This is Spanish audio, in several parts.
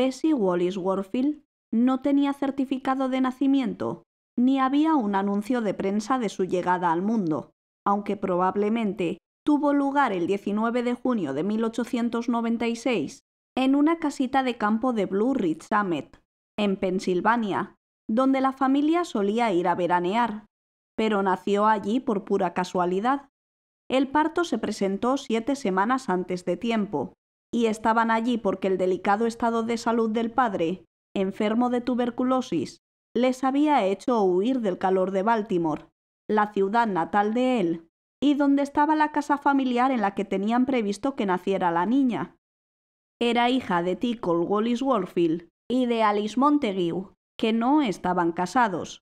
Bessie Wallis Warfield no tenía certificado de nacimiento ni había un anuncio de prensa de su llegada al mundo, aunque probablemente tuvo lugar el 19 de junio de 1896 en una casita de campo de Blue Ridge Summit, en Pensilvania, donde la familia solía ir a veranear, pero nació allí por pura casualidad. El parto se presentó siete semanas antes de tiempo, y estaban allí porque el delicado estado de salud del padre, enfermo de tuberculosis, les había hecho huir del calor de Baltimore, la ciudad natal de él, y donde estaba la casa familiar en la que tenían previsto que naciera la niña. Era hija de Tickle Wallis Warfield y de Alice Montague, que no estaban casados.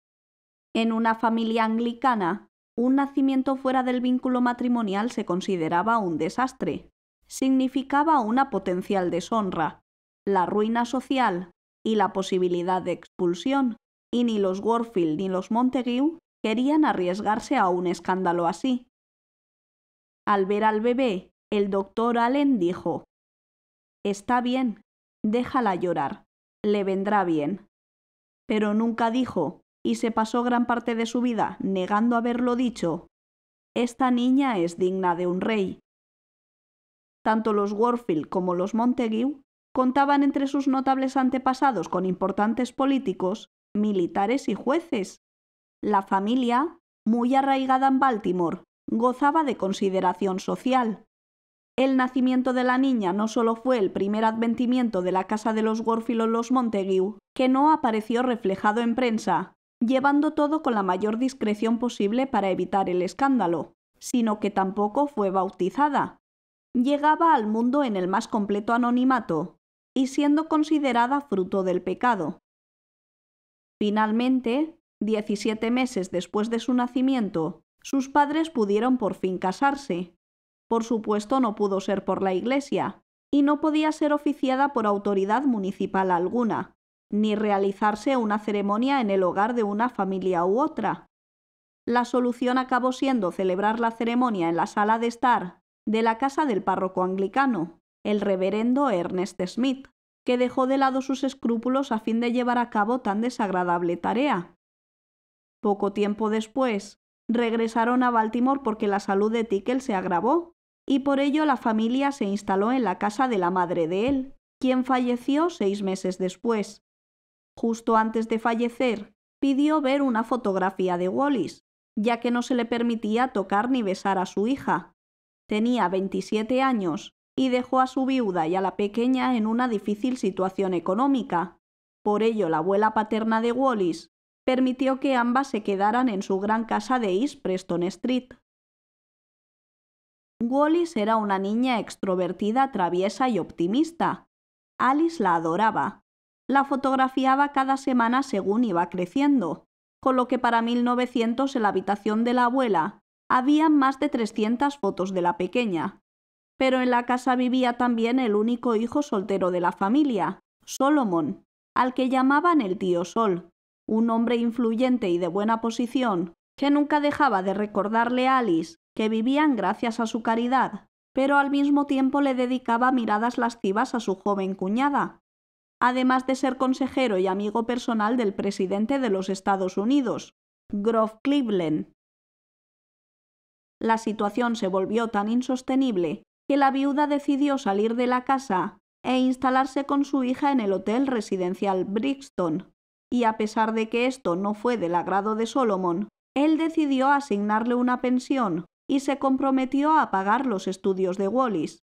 En una familia anglicana, un nacimiento fuera del vínculo matrimonial se consideraba un desastre significaba una potencial deshonra, la ruina social y la posibilidad de expulsión, y ni los Warfield ni los Montague querían arriesgarse a un escándalo así. Al ver al bebé, el doctor Allen dijo, Está bien, déjala llorar, le vendrá bien. Pero nunca dijo, y se pasó gran parte de su vida negando haberlo dicho, Esta niña es digna de un rey, tanto los Warfield como los Montague contaban entre sus notables antepasados con importantes políticos, militares y jueces. La familia, muy arraigada en Baltimore, gozaba de consideración social. El nacimiento de la niña no solo fue el primer adventimiento de la casa de los Warfield o los Montague, que no apareció reflejado en prensa, llevando todo con la mayor discreción posible para evitar el escándalo, sino que tampoco fue bautizada llegaba al mundo en el más completo anonimato y siendo considerada fruto del pecado. Finalmente, 17 meses después de su nacimiento, sus padres pudieron por fin casarse. Por supuesto no pudo ser por la Iglesia, y no podía ser oficiada por autoridad municipal alguna, ni realizarse una ceremonia en el hogar de una familia u otra. La solución acabó siendo celebrar la ceremonia en la sala de estar de la casa del párroco anglicano, el reverendo Ernest Smith, que dejó de lado sus escrúpulos a fin de llevar a cabo tan desagradable tarea. Poco tiempo después, regresaron a Baltimore porque la salud de Tickle se agravó, y por ello la familia se instaló en la casa de la madre de él, quien falleció seis meses después. Justo antes de fallecer, pidió ver una fotografía de Wallis, ya que no se le permitía tocar ni besar a su hija, tenía 27 años y dejó a su viuda y a la pequeña en una difícil situación económica. Por ello, la abuela paterna de Wallis permitió que ambas se quedaran en su gran casa de East Preston Street. Wallis era una niña extrovertida, traviesa y optimista. Alice la adoraba. La fotografiaba cada semana según iba creciendo, con lo que para 1900 en la habitación de la abuela había más de 300 fotos de la pequeña. Pero en la casa vivía también el único hijo soltero de la familia, Solomon, al que llamaban el tío Sol, un hombre influyente y de buena posición, que nunca dejaba de recordarle a Alice que vivían gracias a su caridad, pero al mismo tiempo le dedicaba miradas lascivas a su joven cuñada, además de ser consejero y amigo personal del presidente de los Estados Unidos, Groff Cleveland. La situación se volvió tan insostenible que la viuda decidió salir de la casa e instalarse con su hija en el hotel residencial Brixton. Y a pesar de que esto no fue del agrado de Solomon, él decidió asignarle una pensión y se comprometió a pagar los estudios de Wallis.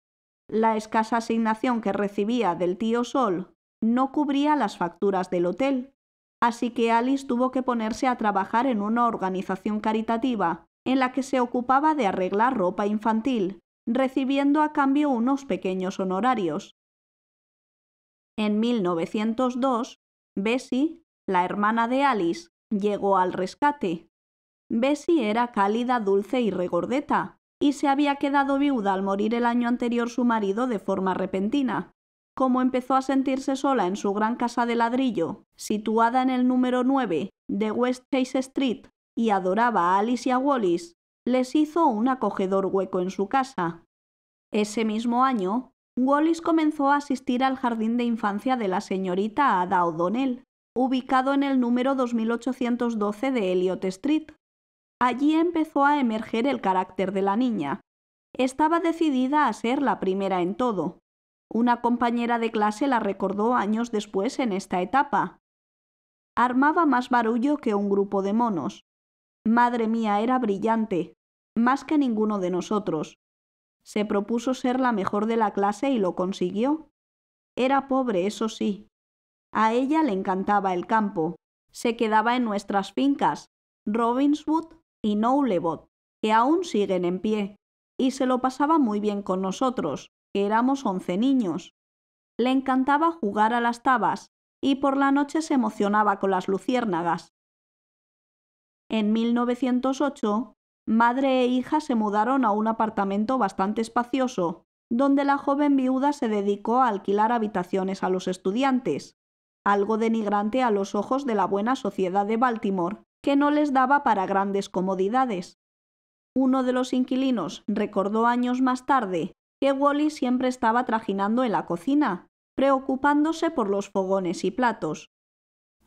La escasa asignación que recibía del tío Sol no cubría las facturas del hotel, así que Alice tuvo que ponerse a trabajar en una organización caritativa en la que se ocupaba de arreglar ropa infantil, recibiendo a cambio unos pequeños honorarios. En 1902, Bessie, la hermana de Alice, llegó al rescate. Bessie era cálida, dulce y regordeta, y se había quedado viuda al morir el año anterior su marido de forma repentina. Como empezó a sentirse sola en su gran casa de ladrillo, situada en el número 9 de West Chase Street, y adoraba a Alice y a Wallis, les hizo un acogedor hueco en su casa. Ese mismo año, Wallis comenzó a asistir al jardín de infancia de la señorita Ada O'Donnell, ubicado en el número 2812 de Elliot Street. Allí empezó a emerger el carácter de la niña. Estaba decidida a ser la primera en todo. Una compañera de clase la recordó años después en esta etapa. Armaba más barullo que un grupo de monos. Madre mía, era brillante, más que ninguno de nosotros. Se propuso ser la mejor de la clase y lo consiguió. Era pobre, eso sí. A ella le encantaba el campo. Se quedaba en nuestras fincas, Robinswood y Knowlebot, que aún siguen en pie, y se lo pasaba muy bien con nosotros, que éramos once niños. Le encantaba jugar a las tabas, y por la noche se emocionaba con las luciérnagas, en 1908, madre e hija se mudaron a un apartamento bastante espacioso, donde la joven viuda se dedicó a alquilar habitaciones a los estudiantes, algo denigrante a los ojos de la buena sociedad de Baltimore, que no les daba para grandes comodidades. Uno de los inquilinos recordó años más tarde que Wally siempre estaba trajinando en la cocina, preocupándose por los fogones y platos,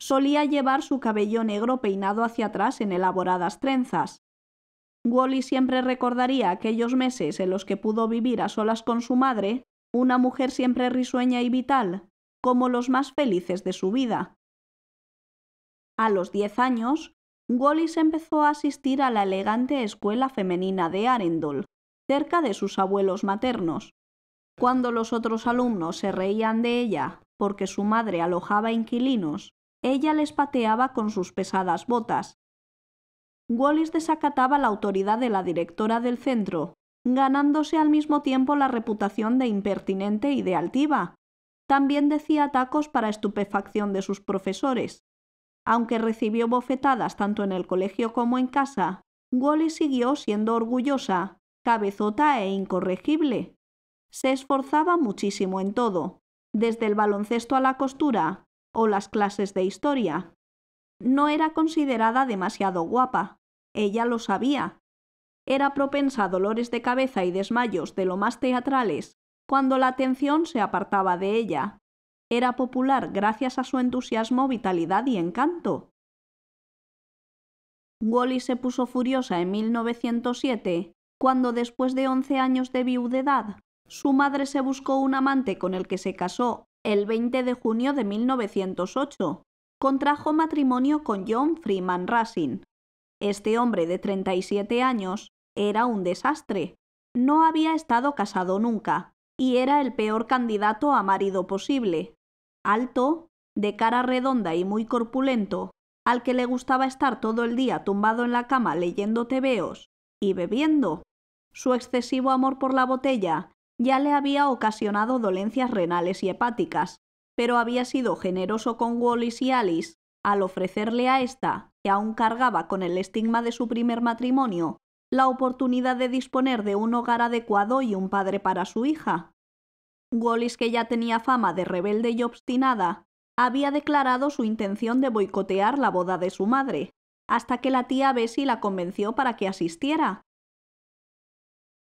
solía llevar su cabello negro peinado hacia atrás en elaboradas trenzas. Wally siempre recordaría aquellos meses en los que pudo vivir a solas con su madre, una mujer siempre risueña y vital, como los más felices de su vida. A los diez años, Wallis empezó a asistir a la elegante escuela femenina de Arendol, cerca de sus abuelos maternos. Cuando los otros alumnos se reían de ella porque su madre alojaba inquilinos ella les pateaba con sus pesadas botas. Wallis desacataba la autoridad de la directora del centro, ganándose al mismo tiempo la reputación de impertinente y de altiva. También decía tacos para estupefacción de sus profesores. Aunque recibió bofetadas tanto en el colegio como en casa, Wallis siguió siendo orgullosa, cabezota e incorregible. Se esforzaba muchísimo en todo, desde el baloncesto a la costura, o las clases de historia. No era considerada demasiado guapa, ella lo sabía. Era propensa a dolores de cabeza y desmayos de lo más teatrales cuando la atención se apartaba de ella. Era popular gracias a su entusiasmo, vitalidad y encanto. Wally se puso furiosa en 1907, cuando después de 11 años de viudedad, su madre se buscó un amante con el que se casó el 20 de junio de 1908, contrajo matrimonio con John Freeman Racine. Este hombre de 37 años era un desastre. No había estado casado nunca y era el peor candidato a marido posible. Alto, de cara redonda y muy corpulento, al que le gustaba estar todo el día tumbado en la cama leyendo tebeos y bebiendo. Su excesivo amor por la botella ya le había ocasionado dolencias renales y hepáticas, pero había sido generoso con Wallis y Alice al ofrecerle a esta, que aún cargaba con el estigma de su primer matrimonio, la oportunidad de disponer de un hogar adecuado y un padre para su hija. Wallis, que ya tenía fama de rebelde y obstinada, había declarado su intención de boicotear la boda de su madre, hasta que la tía Bessie la convenció para que asistiera.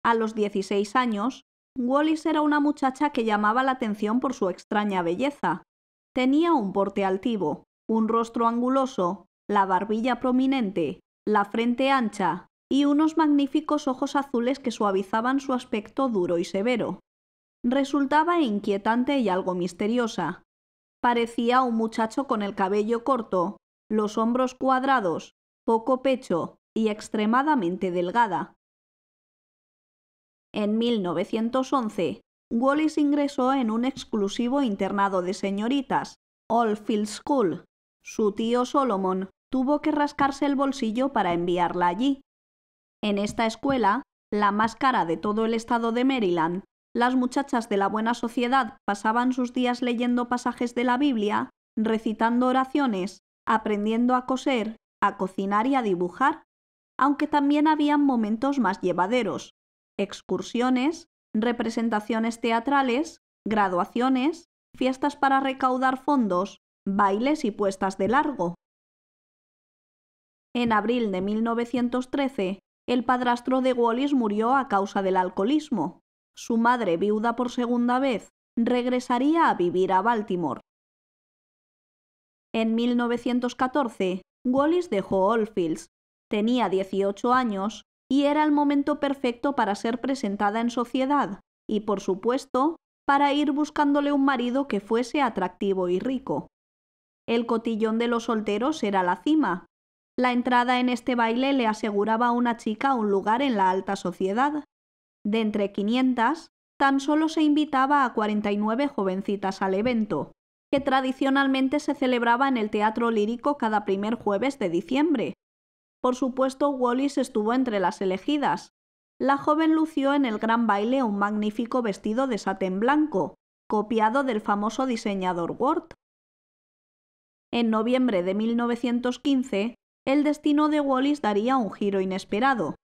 A los 16 años, Wallis era una muchacha que llamaba la atención por su extraña belleza. Tenía un porte altivo, un rostro anguloso, la barbilla prominente, la frente ancha y unos magníficos ojos azules que suavizaban su aspecto duro y severo. Resultaba inquietante y algo misteriosa. Parecía un muchacho con el cabello corto, los hombros cuadrados, poco pecho y extremadamente delgada. En 1911, Wallis ingresó en un exclusivo internado de señoritas, Oldfield School. Su tío Solomon tuvo que rascarse el bolsillo para enviarla allí. En esta escuela, la más cara de todo el estado de Maryland, las muchachas de la buena sociedad pasaban sus días leyendo pasajes de la Biblia, recitando oraciones, aprendiendo a coser, a cocinar y a dibujar, aunque también habían momentos más llevaderos, excursiones, representaciones teatrales, graduaciones, fiestas para recaudar fondos, bailes y puestas de largo. En abril de 1913, el padrastro de Wallis murió a causa del alcoholismo. Su madre, viuda por segunda vez, regresaría a vivir a Baltimore. En 1914, Wallis dejó Oldfields. Tenía 18 años y era el momento perfecto para ser presentada en sociedad y, por supuesto, para ir buscándole un marido que fuese atractivo y rico. El cotillón de los solteros era la cima. La entrada en este baile le aseguraba a una chica un lugar en la alta sociedad. De entre 500, tan solo se invitaba a 49 jovencitas al evento, que tradicionalmente se celebraba en el Teatro Lírico cada primer jueves de diciembre, por supuesto, Wallis estuvo entre las elegidas. La joven lució en el gran baile un magnífico vestido de satén blanco, copiado del famoso diseñador Ward. En noviembre de 1915, el destino de Wallis daría un giro inesperado.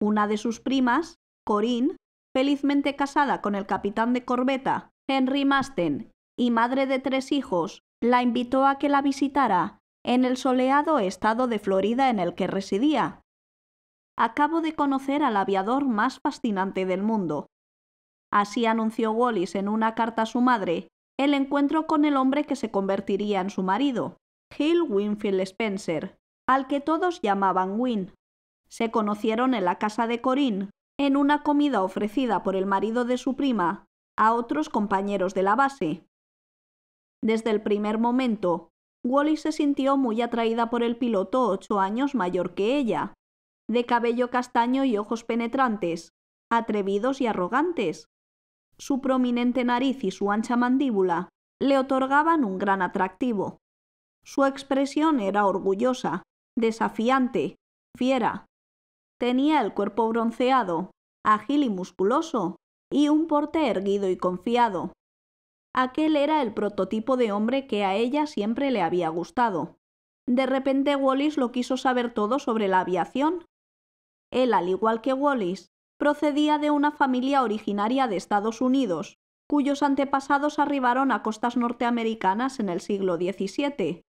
Una de sus primas, Corinne, felizmente casada con el capitán de corbeta Henry Masten y madre de tres hijos, la invitó a que la visitara en el soleado estado de Florida en el que residía. Acabo de conocer al aviador más fascinante del mundo. Así anunció Wallis en una carta a su madre el encuentro con el hombre que se convertiría en su marido, Hill Winfield Spencer, al que todos llamaban Win. Se conocieron en la casa de Corinne, en una comida ofrecida por el marido de su prima a otros compañeros de la base. Desde el primer momento, Wally se sintió muy atraída por el piloto ocho años mayor que ella, de cabello castaño y ojos penetrantes, atrevidos y arrogantes. Su prominente nariz y su ancha mandíbula le otorgaban un gran atractivo. Su expresión era orgullosa, desafiante, fiera. Tenía el cuerpo bronceado, ágil y musculoso, y un porte erguido y confiado, Aquel era el prototipo de hombre que a ella siempre le había gustado. De repente Wallis lo quiso saber todo sobre la aviación. Él, al igual que Wallis, procedía de una familia originaria de Estados Unidos, cuyos antepasados arribaron a costas norteamericanas en el siglo XVII.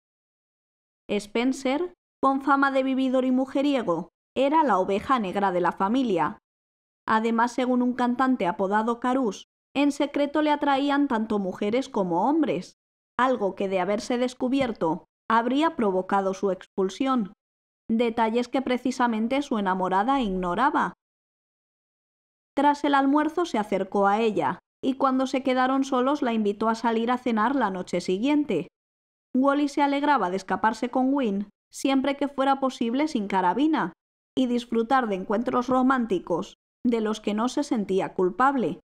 Spencer, con fama de vividor y mujeriego, era la oveja negra de la familia. Además, según un cantante apodado Carus, en secreto le atraían tanto mujeres como hombres, algo que de haberse descubierto habría provocado su expulsión, detalles que precisamente su enamorada ignoraba. Tras el almuerzo se acercó a ella, y cuando se quedaron solos la invitó a salir a cenar la noche siguiente. Wally se alegraba de escaparse con Wynn siempre que fuera posible sin carabina, y disfrutar de encuentros románticos de los que no se sentía culpable,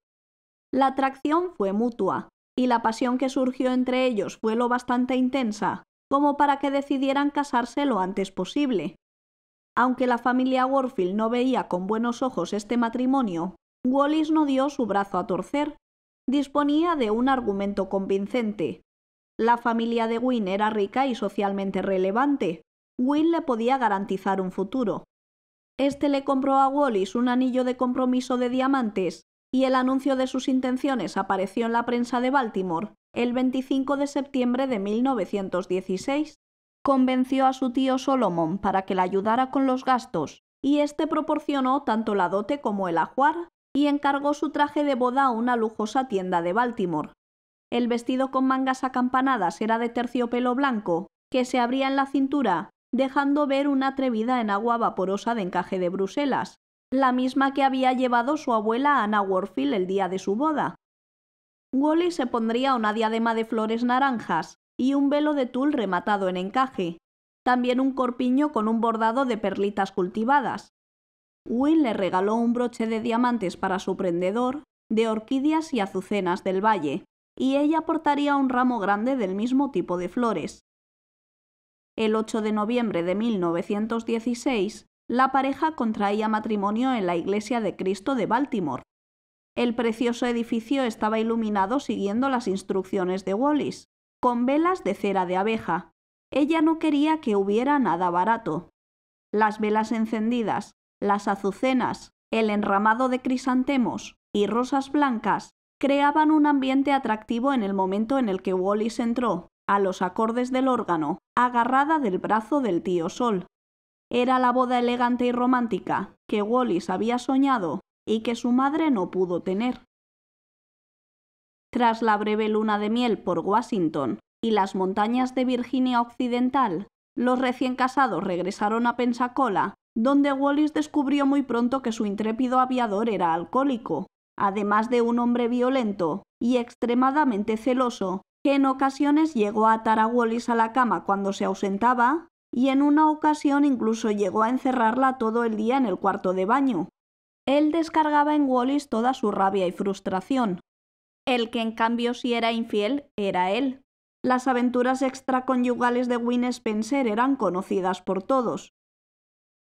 la atracción fue mutua, y la pasión que surgió entre ellos fue lo bastante intensa como para que decidieran casarse lo antes posible. Aunque la familia Warfield no veía con buenos ojos este matrimonio, Wallis no dio su brazo a torcer. Disponía de un argumento convincente. La familia de Wynne era rica y socialmente relevante. Wynne le podía garantizar un futuro. Este le compró a Wallis un anillo de compromiso de diamantes y el anuncio de sus intenciones apareció en la prensa de Baltimore el 25 de septiembre de 1916. Convenció a su tío Solomon para que la ayudara con los gastos, y este proporcionó tanto la dote como el ajuar, y encargó su traje de boda a una lujosa tienda de Baltimore. El vestido con mangas acampanadas era de terciopelo blanco, que se abría en la cintura, dejando ver una atrevida enagua vaporosa de encaje de Bruselas, la misma que había llevado su abuela Anna Warfield el día de su boda. Wally se pondría una diadema de flores naranjas y un velo de tul rematado en encaje, también un corpiño con un bordado de perlitas cultivadas. Will le regaló un broche de diamantes para su prendedor, de orquídeas y azucenas del valle, y ella portaría un ramo grande del mismo tipo de flores. El 8 de noviembre de 1916, la pareja contraía matrimonio en la Iglesia de Cristo de Baltimore. El precioso edificio estaba iluminado siguiendo las instrucciones de Wallis, con velas de cera de abeja. Ella no quería que hubiera nada barato. Las velas encendidas, las azucenas, el enramado de crisantemos y rosas blancas creaban un ambiente atractivo en el momento en el que Wallis entró, a los acordes del órgano, agarrada del brazo del tío Sol. Era la boda elegante y romántica que Wallis había soñado y que su madre no pudo tener. Tras la breve luna de miel por Washington y las montañas de Virginia Occidental, los recién casados regresaron a Pensacola, donde Wallis descubrió muy pronto que su intrépido aviador era alcohólico, además de un hombre violento y extremadamente celoso, que en ocasiones llegó a atar a Wallis a la cama cuando se ausentaba y en una ocasión incluso llegó a encerrarla todo el día en el cuarto de baño. Él descargaba en Wallis toda su rabia y frustración. El que en cambio si era infiel era él. Las aventuras extraconyugales de Win Spencer eran conocidas por todos.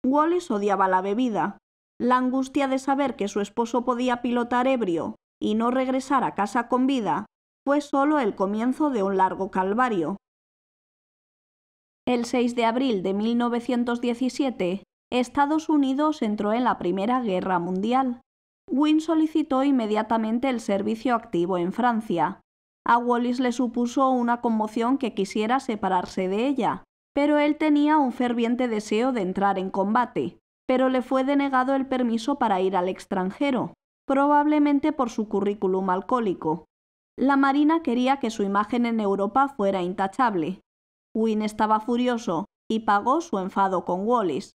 Wallis odiaba la bebida. La angustia de saber que su esposo podía pilotar ebrio y no regresar a casa con vida fue solo el comienzo de un largo calvario. El 6 de abril de 1917, Estados Unidos entró en la Primera Guerra Mundial. Wynne solicitó inmediatamente el servicio activo en Francia. A Wallis le supuso una conmoción que quisiera separarse de ella, pero él tenía un ferviente deseo de entrar en combate, pero le fue denegado el permiso para ir al extranjero, probablemente por su currículum alcohólico. La Marina quería que su imagen en Europa fuera intachable, Wynne estaba furioso y pagó su enfado con Wallis.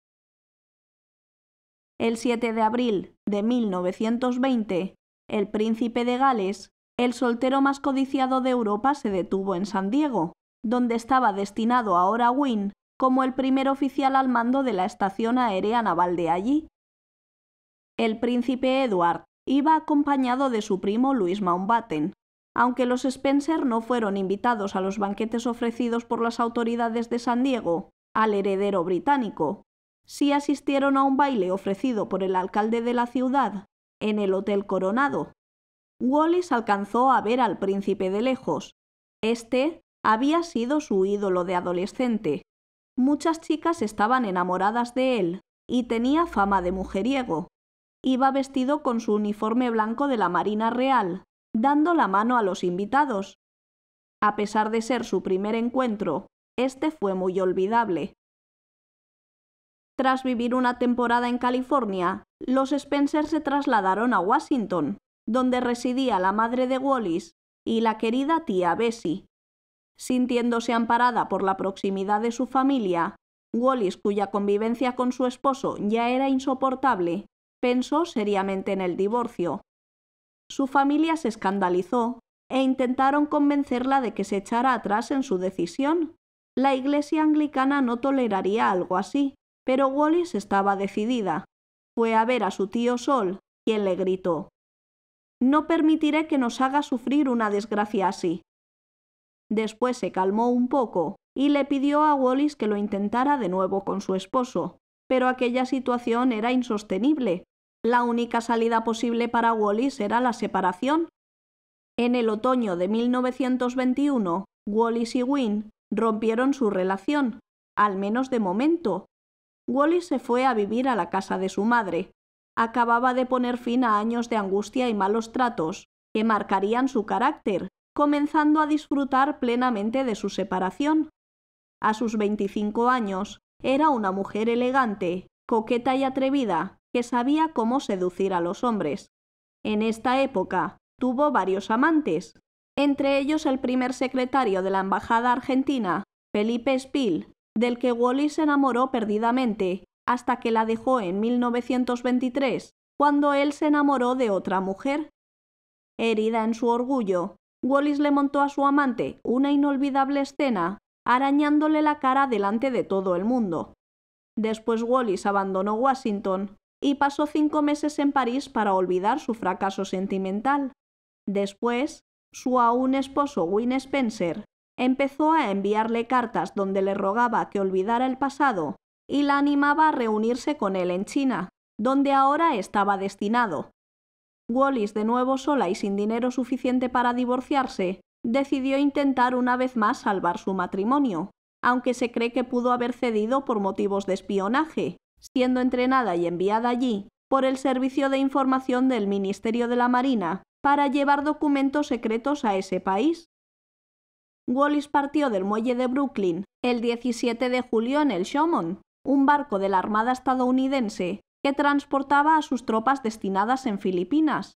El 7 de abril de 1920, el príncipe de Gales, el soltero más codiciado de Europa, se detuvo en San Diego, donde estaba destinado ahora Wynne como el primer oficial al mando de la estación aérea naval de allí. El príncipe Edward iba acompañado de su primo Luis Mountbatten, aunque los Spencer no fueron invitados a los banquetes ofrecidos por las autoridades de San Diego al heredero británico, sí asistieron a un baile ofrecido por el alcalde de la ciudad en el Hotel Coronado. Wallis alcanzó a ver al príncipe de lejos. Este había sido su ídolo de adolescente. Muchas chicas estaban enamoradas de él y tenía fama de mujeriego. Iba vestido con su uniforme blanco de la Marina Real dando la mano a los invitados. A pesar de ser su primer encuentro, este fue muy olvidable. Tras vivir una temporada en California, los Spencer se trasladaron a Washington, donde residía la madre de Wallis y la querida tía Bessie. Sintiéndose amparada por la proximidad de su familia, Wallis, cuya convivencia con su esposo ya era insoportable, pensó seriamente en el divorcio. Su familia se escandalizó e intentaron convencerla de que se echara atrás en su decisión. La Iglesia anglicana no toleraría algo así, pero Wallis estaba decidida. Fue a ver a su tío Sol, quien le gritó No permitiré que nos haga sufrir una desgracia así. Después se calmó un poco y le pidió a Wallis que lo intentara de nuevo con su esposo, pero aquella situación era insostenible la única salida posible para Wallis era la separación. En el otoño de 1921, Wallis y Wynne rompieron su relación, al menos de momento. Wallis se fue a vivir a la casa de su madre. Acababa de poner fin a años de angustia y malos tratos, que marcarían su carácter, comenzando a disfrutar plenamente de su separación. A sus 25 años, era una mujer elegante, coqueta y atrevida, sabía cómo seducir a los hombres. En esta época, tuvo varios amantes, entre ellos el primer secretario de la Embajada Argentina, Felipe Spill, del que Wallis se enamoró perdidamente, hasta que la dejó en 1923, cuando él se enamoró de otra mujer. Herida en su orgullo, Wallis le montó a su amante una inolvidable escena, arañándole la cara delante de todo el mundo. Después Wallis abandonó Washington y pasó cinco meses en París para olvidar su fracaso sentimental. Después, su aún esposo Win Spencer empezó a enviarle cartas donde le rogaba que olvidara el pasado y la animaba a reunirse con él en China, donde ahora estaba destinado. Wallis, de nuevo sola y sin dinero suficiente para divorciarse, decidió intentar una vez más salvar su matrimonio, aunque se cree que pudo haber cedido por motivos de espionaje, siendo entrenada y enviada allí por el Servicio de Información del Ministerio de la Marina para llevar documentos secretos a ese país. Wallis partió del muelle de Brooklyn el 17 de julio en el Shomon, un barco de la Armada estadounidense que transportaba a sus tropas destinadas en Filipinas.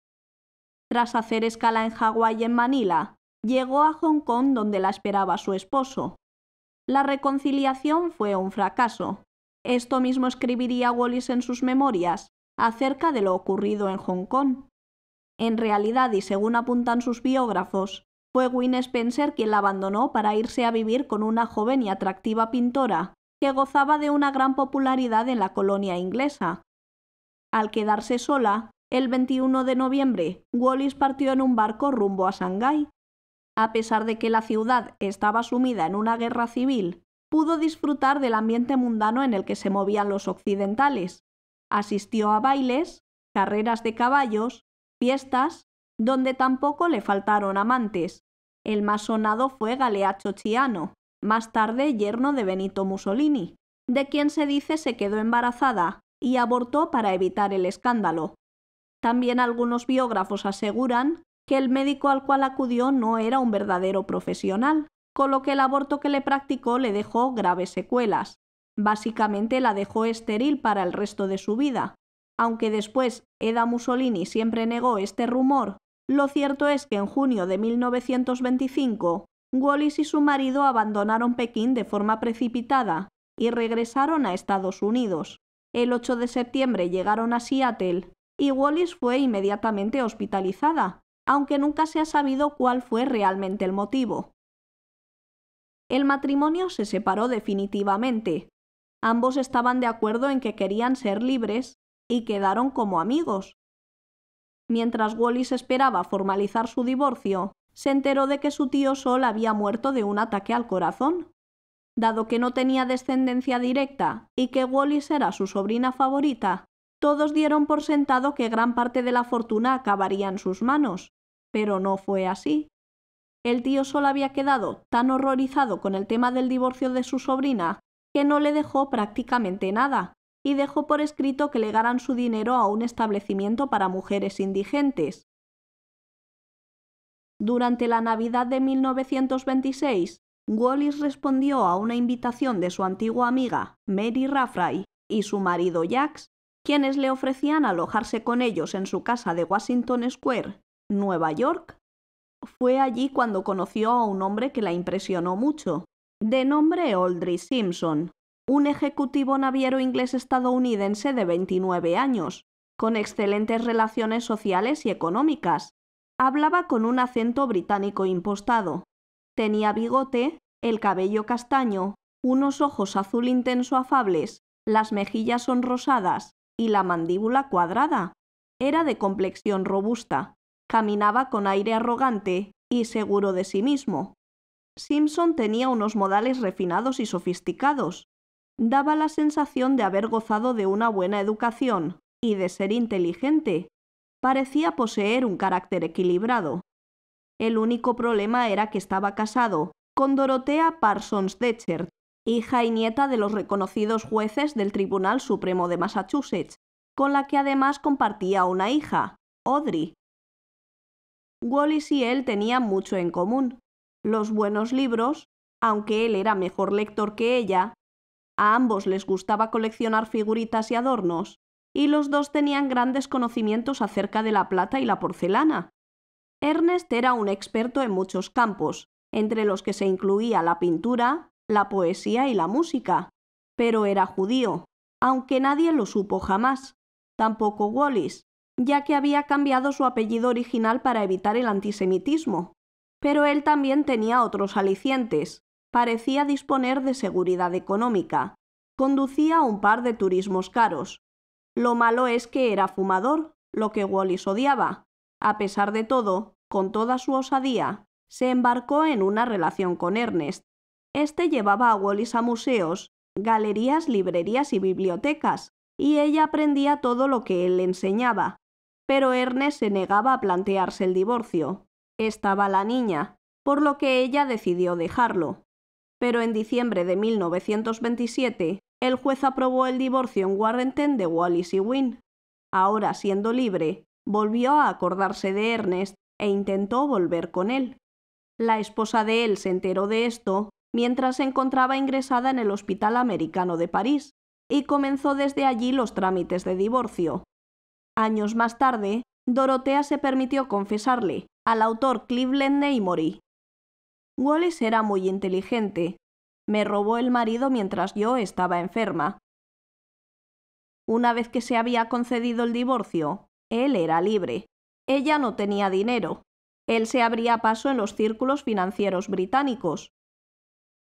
Tras hacer escala en Hawái y en Manila, llegó a Hong Kong donde la esperaba su esposo. La reconciliación fue un fracaso, esto mismo escribiría Wallis en sus memorias acerca de lo ocurrido en Hong Kong. En realidad, y según apuntan sus biógrafos, fue Wynne Spencer quien la abandonó para irse a vivir con una joven y atractiva pintora que gozaba de una gran popularidad en la colonia inglesa. Al quedarse sola, el 21 de noviembre, Wallis partió en un barco rumbo a Shanghái. A pesar de que la ciudad estaba sumida en una guerra civil pudo disfrutar del ambiente mundano en el que se movían los occidentales. Asistió a bailes, carreras de caballos, fiestas, donde tampoco le faltaron amantes. El más sonado fue Galeacho Chiano, más tarde yerno de Benito Mussolini, de quien se dice se quedó embarazada y abortó para evitar el escándalo. También algunos biógrafos aseguran que el médico al cual acudió no era un verdadero profesional, con lo que el aborto que le practicó le dejó graves secuelas. Básicamente la dejó estéril para el resto de su vida. Aunque después Eda Mussolini siempre negó este rumor, lo cierto es que en junio de 1925, Wallis y su marido abandonaron Pekín de forma precipitada y regresaron a Estados Unidos. El 8 de septiembre llegaron a Seattle y Wallis fue inmediatamente hospitalizada, aunque nunca se ha sabido cuál fue realmente el motivo el matrimonio se separó definitivamente. Ambos estaban de acuerdo en que querían ser libres y quedaron como amigos. Mientras Wallis esperaba formalizar su divorcio, se enteró de que su tío Sol había muerto de un ataque al corazón. Dado que no tenía descendencia directa y que Wallis era su sobrina favorita, todos dieron por sentado que gran parte de la fortuna acabaría en sus manos, pero no fue así. El tío solo había quedado tan horrorizado con el tema del divorcio de su sobrina que no le dejó prácticamente nada y dejó por escrito que legaran su dinero a un establecimiento para mujeres indigentes. Durante la Navidad de 1926, Wallis respondió a una invitación de su antigua amiga, Mary Raffray, y su marido Jax, quienes le ofrecían alojarse con ellos en su casa de Washington Square, Nueva York, fue allí cuando conoció a un hombre que la impresionó mucho, de nombre Aldrich Simpson, un ejecutivo naviero inglés-estadounidense de 29 años, con excelentes relaciones sociales y económicas. Hablaba con un acento británico impostado. Tenía bigote, el cabello castaño, unos ojos azul intenso afables, las mejillas sonrosadas y la mandíbula cuadrada. Era de complexión robusta. Caminaba con aire arrogante y seguro de sí mismo. Simpson tenía unos modales refinados y sofisticados. Daba la sensación de haber gozado de una buena educación y de ser inteligente. Parecía poseer un carácter equilibrado. El único problema era que estaba casado con Dorotea Parsons detchert hija y nieta de los reconocidos jueces del Tribunal Supremo de Massachusetts, con la que además compartía una hija, Audrey, Wallis y él tenían mucho en común. Los buenos libros, aunque él era mejor lector que ella, a ambos les gustaba coleccionar figuritas y adornos, y los dos tenían grandes conocimientos acerca de la plata y la porcelana. Ernest era un experto en muchos campos, entre los que se incluía la pintura, la poesía y la música, pero era judío, aunque nadie lo supo jamás, tampoco Wallis, ya que había cambiado su apellido original para evitar el antisemitismo. Pero él también tenía otros alicientes. Parecía disponer de seguridad económica. Conducía un par de turismos caros. Lo malo es que era fumador, lo que Wallis odiaba. A pesar de todo, con toda su osadía, se embarcó en una relación con Ernest. Este llevaba a Wallis a museos, galerías, librerías y bibliotecas, y ella aprendía todo lo que él le enseñaba pero Ernest se negaba a plantearse el divorcio. Estaba la niña, por lo que ella decidió dejarlo. Pero en diciembre de 1927, el juez aprobó el divorcio en Warrenton de Wallis y Wynne. Ahora siendo libre, volvió a acordarse de Ernest e intentó volver con él. La esposa de él se enteró de esto mientras se encontraba ingresada en el Hospital Americano de París y comenzó desde allí los trámites de divorcio, Años más tarde, Dorotea se permitió confesarle al autor Cleveland Neymory. Wallis era muy inteligente. Me robó el marido mientras yo estaba enferma. Una vez que se había concedido el divorcio, él era libre. Ella no tenía dinero. Él se abría paso en los círculos financieros británicos.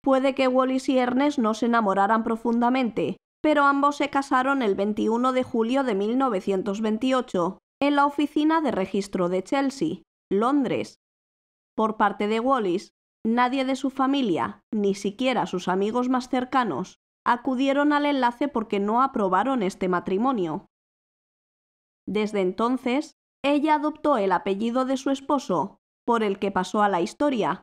Puede que Wallis y Ernest no se enamoraran profundamente, pero ambos se casaron el 21 de julio de 1928 en la oficina de registro de Chelsea, Londres. Por parte de Wallis, nadie de su familia, ni siquiera sus amigos más cercanos, acudieron al enlace porque no aprobaron este matrimonio. Desde entonces, ella adoptó el apellido de su esposo, por el que pasó a la historia.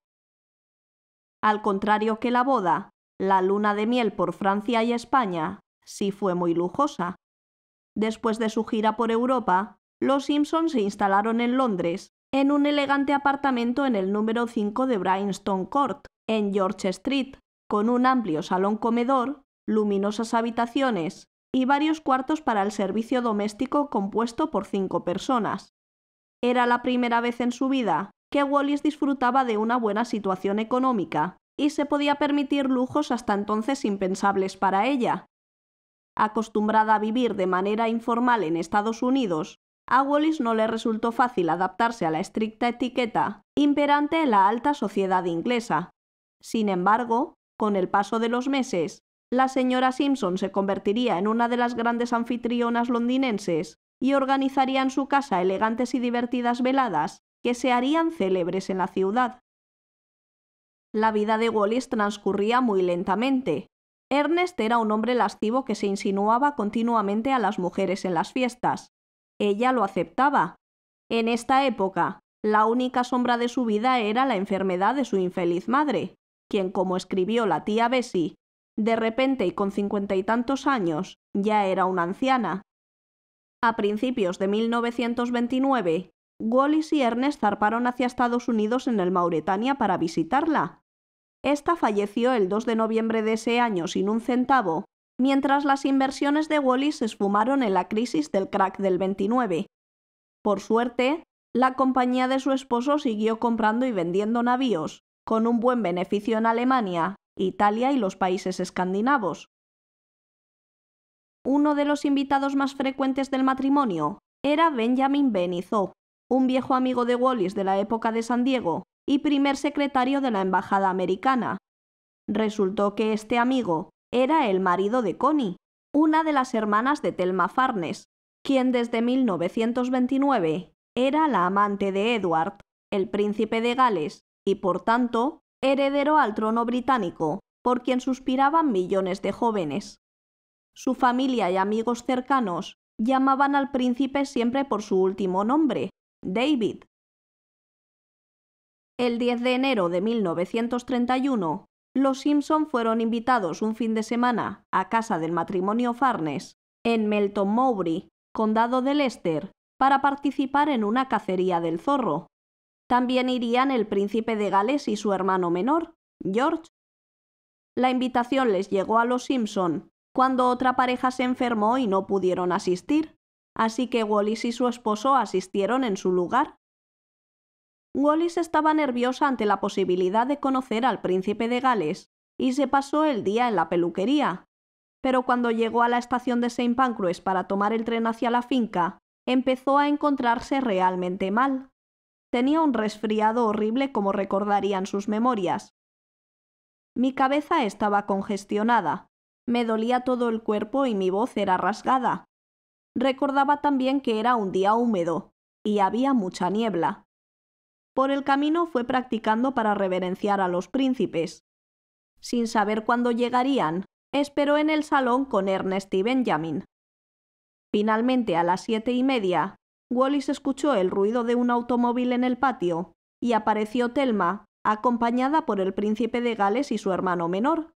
Al contrario que la boda, la luna de miel por Francia y España sí fue muy lujosa. Después de su gira por Europa, los Simpson se instalaron en Londres, en un elegante apartamento en el número 5 de Bryanston Court, en George Street, con un amplio salón comedor, luminosas habitaciones y varios cuartos para el servicio doméstico compuesto por cinco personas. Era la primera vez en su vida que Wallis disfrutaba de una buena situación económica y se podía permitir lujos hasta entonces impensables para ella, Acostumbrada a vivir de manera informal en Estados Unidos, a Wallis no le resultó fácil adaptarse a la estricta etiqueta imperante en la alta sociedad inglesa. Sin embargo, con el paso de los meses, la señora Simpson se convertiría en una de las grandes anfitrionas londinenses y organizaría en su casa elegantes y divertidas veladas que se harían célebres en la ciudad. La vida de Wallis transcurría muy lentamente, Ernest era un hombre lascivo que se insinuaba continuamente a las mujeres en las fiestas. Ella lo aceptaba. En esta época, la única sombra de su vida era la enfermedad de su infeliz madre, quien, como escribió la tía Bessie, de repente y con cincuenta y tantos años, ya era una anciana. A principios de 1929, Wallis y Ernest zarparon hacia Estados Unidos en el Mauretania para visitarla, esta falleció el 2 de noviembre de ese año sin un centavo, mientras las inversiones de Wallis se esfumaron en la crisis del crack del 29. Por suerte, la compañía de su esposo siguió comprando y vendiendo navíos, con un buen beneficio en Alemania, Italia y los países escandinavos. Uno de los invitados más frecuentes del matrimonio era Benjamin Benizó, un viejo amigo de Wallis de la época de San Diego, y primer secretario de la Embajada Americana. Resultó que este amigo era el marido de Connie, una de las hermanas de Thelma Farnes, quien desde 1929 era la amante de Edward, el príncipe de Gales, y por tanto, heredero al trono británico, por quien suspiraban millones de jóvenes. Su familia y amigos cercanos llamaban al príncipe siempre por su último nombre, David, el 10 de enero de 1931, los Simpson fueron invitados un fin de semana a casa del matrimonio Farnes, en Melton Mowbray, condado de Leicester, para participar en una cacería del zorro. También irían el príncipe de Gales y su hermano menor, George. La invitación les llegó a los Simpson cuando otra pareja se enfermó y no pudieron asistir, así que Wallis y su esposo asistieron en su lugar. Wallis estaba nerviosa ante la posibilidad de conocer al príncipe de Gales y se pasó el día en la peluquería. Pero cuando llegó a la estación de Saint Pancras para tomar el tren hacia la finca, empezó a encontrarse realmente mal. Tenía un resfriado horrible como recordarían sus memorias. Mi cabeza estaba congestionada, me dolía todo el cuerpo y mi voz era rasgada. Recordaba también que era un día húmedo, y había mucha niebla. Por el camino fue practicando para reverenciar a los príncipes. Sin saber cuándo llegarían, esperó en el salón con Ernest y Benjamin. Finalmente, a las siete y media, Wallis escuchó el ruido de un automóvil en el patio y apareció Telma, acompañada por el príncipe de Gales y su hermano menor.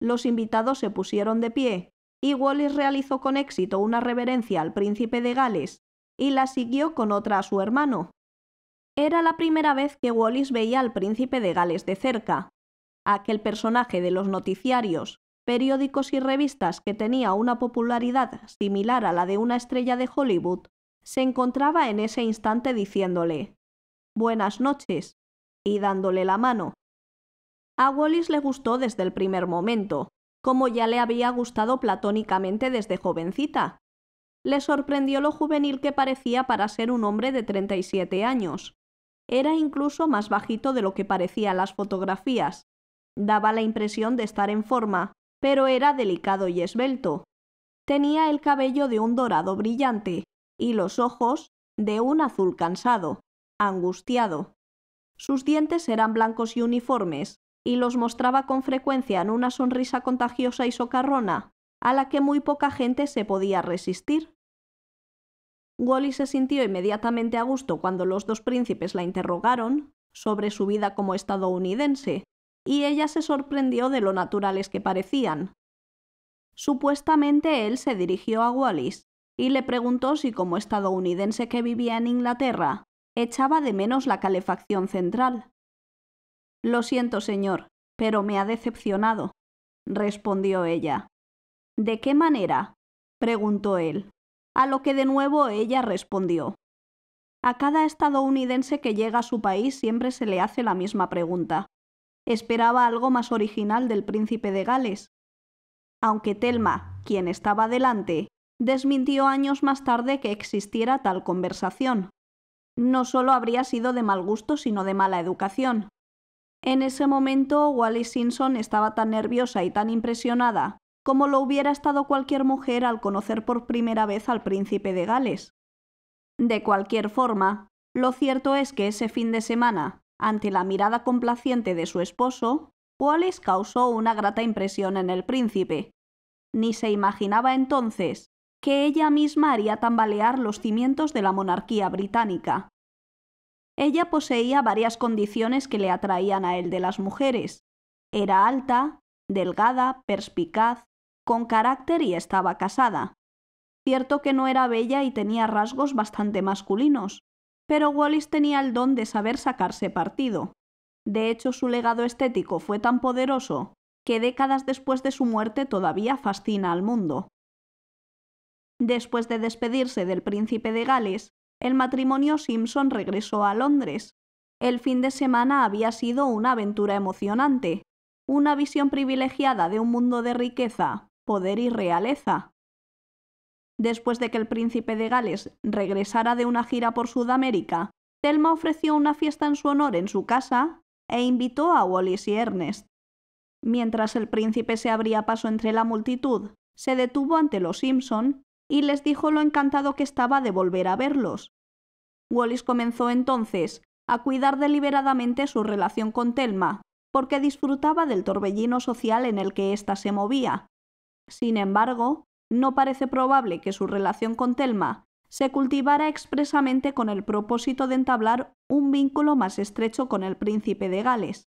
Los invitados se pusieron de pie y Wallis realizó con éxito una reverencia al príncipe de Gales y la siguió con otra a su hermano, era la primera vez que Wallis veía al príncipe de Gales de cerca, aquel personaje de los noticiarios, periódicos y revistas que tenía una popularidad similar a la de una estrella de Hollywood, se encontraba en ese instante diciéndole Buenas noches y dándole la mano. A Wallis le gustó desde el primer momento, como ya le había gustado platónicamente desde jovencita. Le sorprendió lo juvenil que parecía para ser un hombre de 37 años. Era incluso más bajito de lo que parecía las fotografías. Daba la impresión de estar en forma, pero era delicado y esbelto. Tenía el cabello de un dorado brillante y los ojos de un azul cansado, angustiado. Sus dientes eran blancos y uniformes, y los mostraba con frecuencia en una sonrisa contagiosa y socarrona, a la que muy poca gente se podía resistir. Wallis se sintió inmediatamente a gusto cuando los dos príncipes la interrogaron sobre su vida como estadounidense, y ella se sorprendió de lo naturales que parecían. Supuestamente él se dirigió a Wallis y le preguntó si como estadounidense que vivía en Inglaterra echaba de menos la calefacción central. Lo siento, señor, pero me ha decepcionado, respondió ella. ¿De qué manera? preguntó él a lo que de nuevo ella respondió. A cada estadounidense que llega a su país siempre se le hace la misma pregunta. Esperaba algo más original del príncipe de Gales. Aunque Telma, quien estaba delante, desmintió años más tarde que existiera tal conversación. No solo habría sido de mal gusto, sino de mala educación. En ese momento, Wallis Simpson estaba tan nerviosa y tan impresionada como lo hubiera estado cualquier mujer al conocer por primera vez al príncipe de Gales. De cualquier forma, lo cierto es que ese fin de semana, ante la mirada complaciente de su esposo, Wallis causó una grata impresión en el príncipe. Ni se imaginaba entonces que ella misma haría tambalear los cimientos de la monarquía británica. Ella poseía varias condiciones que le atraían a él de las mujeres. Era alta, delgada, perspicaz, con carácter y estaba casada. Cierto que no era bella y tenía rasgos bastante masculinos, pero Wallis tenía el don de saber sacarse partido. De hecho, su legado estético fue tan poderoso que décadas después de su muerte todavía fascina al mundo. Después de despedirse del príncipe de Gales, el matrimonio Simpson regresó a Londres. El fin de semana había sido una aventura emocionante, una visión privilegiada de un mundo de riqueza, poder y realeza. Después de que el príncipe de Gales regresara de una gira por Sudamérica, Thelma ofreció una fiesta en su honor en su casa e invitó a Wallis y Ernest. Mientras el príncipe se abría paso entre la multitud, se detuvo ante los Simpson y les dijo lo encantado que estaba de volver a verlos. Wallis comenzó entonces a cuidar deliberadamente su relación con Thelma, porque disfrutaba del torbellino social en el que ésta se movía, sin embargo, no parece probable que su relación con Telma se cultivara expresamente con el propósito de entablar un vínculo más estrecho con el príncipe de Gales.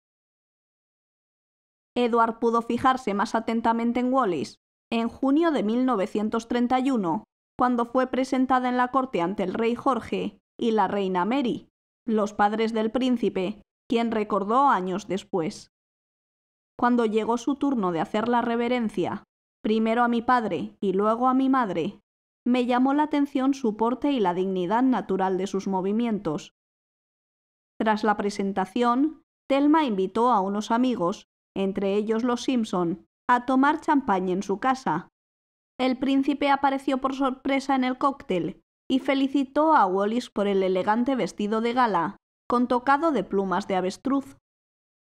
Edward pudo fijarse más atentamente en Wallis en junio de 1931, cuando fue presentada en la corte ante el rey Jorge y la reina Mary, los padres del príncipe, quien recordó años después. Cuando llegó su turno de hacer la reverencia, primero a mi padre y luego a mi madre, me llamó la atención su porte y la dignidad natural de sus movimientos. Tras la presentación, Telma invitó a unos amigos, entre ellos los Simpson, a tomar champaña en su casa. El príncipe apareció por sorpresa en el cóctel y felicitó a Wallis por el elegante vestido de gala, con tocado de plumas de avestruz.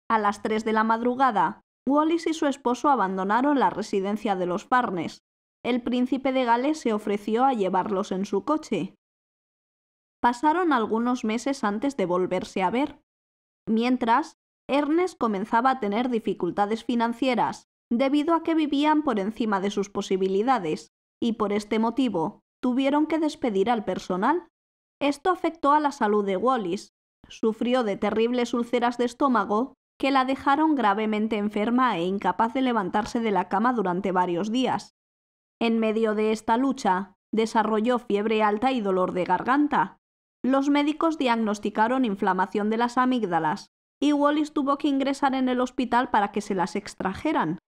A las tres de la madrugada, Wallis y su esposo abandonaron la residencia de los Barnes. El príncipe de Gales se ofreció a llevarlos en su coche. Pasaron algunos meses antes de volverse a ver. Mientras, Ernest comenzaba a tener dificultades financieras, debido a que vivían por encima de sus posibilidades, y por este motivo tuvieron que despedir al personal. Esto afectó a la salud de Wallis. Sufrió de terribles úlceras de estómago que la dejaron gravemente enferma e incapaz de levantarse de la cama durante varios días. En medio de esta lucha, desarrolló fiebre alta y dolor de garganta. Los médicos diagnosticaron inflamación de las amígdalas, y Wallis tuvo que ingresar en el hospital para que se las extrajeran.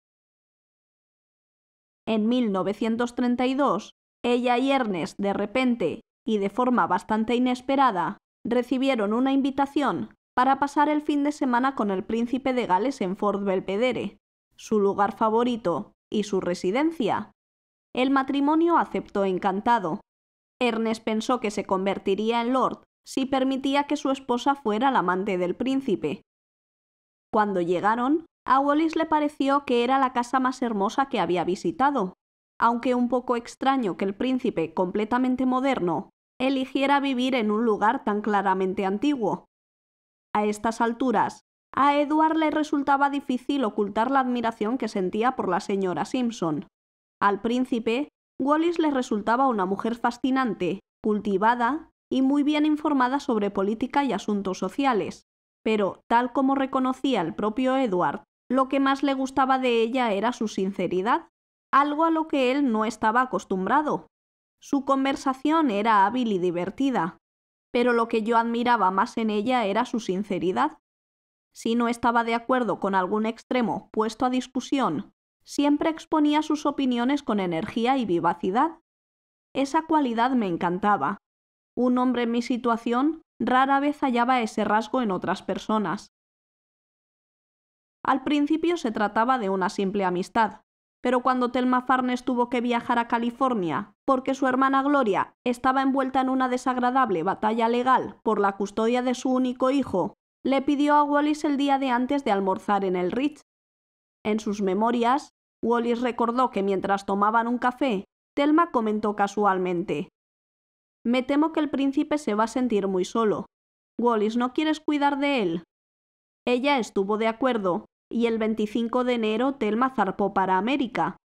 En 1932, ella y Ernest, de repente y de forma bastante inesperada, recibieron una invitación para pasar el fin de semana con el príncipe de Gales en Fort Belpedere, su lugar favorito y su residencia. El matrimonio aceptó encantado. Ernest pensó que se convertiría en lord si permitía que su esposa fuera la amante del príncipe. Cuando llegaron, a Wallis le pareció que era la casa más hermosa que había visitado, aunque un poco extraño que el príncipe, completamente moderno, eligiera vivir en un lugar tan claramente antiguo. A estas alturas, a Edward le resultaba difícil ocultar la admiración que sentía por la señora Simpson. Al príncipe, Wallis le resultaba una mujer fascinante, cultivada y muy bien informada sobre política y asuntos sociales. Pero, tal como reconocía el propio Edward, lo que más le gustaba de ella era su sinceridad, algo a lo que él no estaba acostumbrado. Su conversación era hábil y divertida, pero lo que yo admiraba más en ella era su sinceridad. Si no estaba de acuerdo con algún extremo puesto a discusión, siempre exponía sus opiniones con energía y vivacidad. Esa cualidad me encantaba. Un hombre en mi situación rara vez hallaba ese rasgo en otras personas. Al principio se trataba de una simple amistad, pero cuando Telma Farnes tuvo que viajar a California, porque su hermana Gloria estaba envuelta en una desagradable batalla legal por la custodia de su único hijo, le pidió a Wallis el día de antes de almorzar en el Ritz. En sus memorias, Wallis recordó que mientras tomaban un café, Telma comentó casualmente. Me temo que el príncipe se va a sentir muy solo. Wallis, ¿no quieres cuidar de él? Ella estuvo de acuerdo, y el 25 de enero Telma zarpó para América.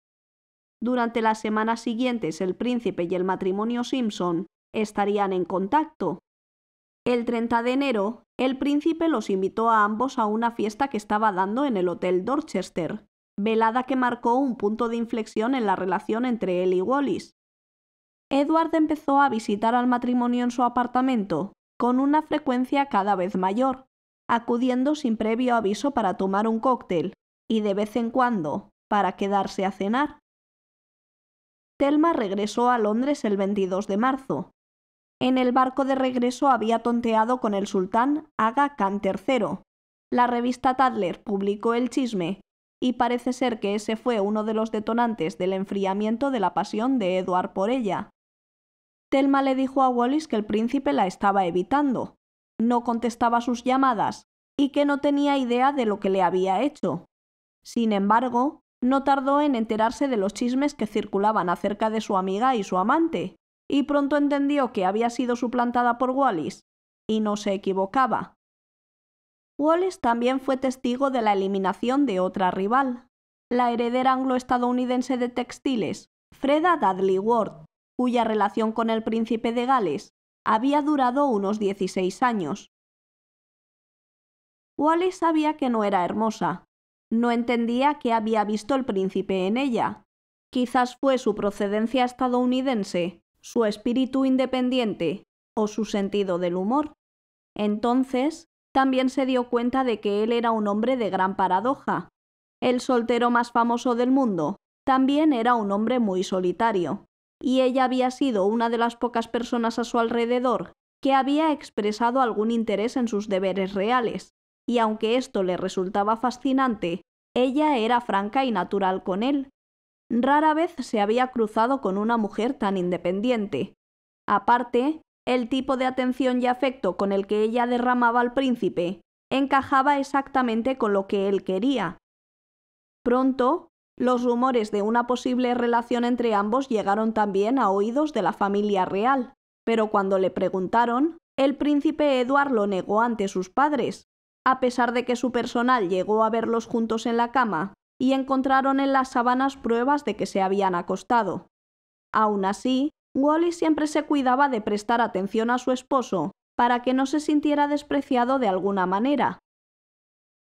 Durante las semanas siguientes el príncipe y el matrimonio Simpson estarían en contacto. El 30 de enero, el príncipe los invitó a ambos a una fiesta que estaba dando en el Hotel Dorchester, velada que marcó un punto de inflexión en la relación entre él y Wallis. Edward empezó a visitar al matrimonio en su apartamento, con una frecuencia cada vez mayor, acudiendo sin previo aviso para tomar un cóctel y de vez en cuando para quedarse a cenar. Telma regresó a Londres el 22 de marzo. En el barco de regreso había tonteado con el sultán Aga Khan III. La revista Tadler publicó el chisme y parece ser que ese fue uno de los detonantes del enfriamiento de la pasión de Edward por ella. Telma le dijo a Wallis que el príncipe la estaba evitando, no contestaba sus llamadas y que no tenía idea de lo que le había hecho. Sin embargo, no tardó en enterarse de los chismes que circulaban acerca de su amiga y su amante, y pronto entendió que había sido suplantada por Wallis, y no se equivocaba. Wallis también fue testigo de la eliminación de otra rival, la heredera angloestadounidense de textiles, Freda Dudley Ward, cuya relación con el príncipe de Gales había durado unos 16 años. Wally sabía que no era hermosa. No entendía que había visto el príncipe en ella. Quizás fue su procedencia estadounidense, su espíritu independiente o su sentido del humor. Entonces, también se dio cuenta de que él era un hombre de gran paradoja. El soltero más famoso del mundo también era un hombre muy solitario y ella había sido una de las pocas personas a su alrededor que había expresado algún interés en sus deberes reales, y aunque esto le resultaba fascinante, ella era franca y natural con él. Rara vez se había cruzado con una mujer tan independiente. Aparte, el tipo de atención y afecto con el que ella derramaba al príncipe encajaba exactamente con lo que él quería. Pronto, los rumores de una posible relación entre ambos llegaron también a oídos de la familia real, pero cuando le preguntaron, el príncipe Edward lo negó ante sus padres. A pesar de que su personal llegó a verlos juntos en la cama y encontraron en las sábanas pruebas de que se habían acostado. Aún así, Wally siempre se cuidaba de prestar atención a su esposo para que no se sintiera despreciado de alguna manera,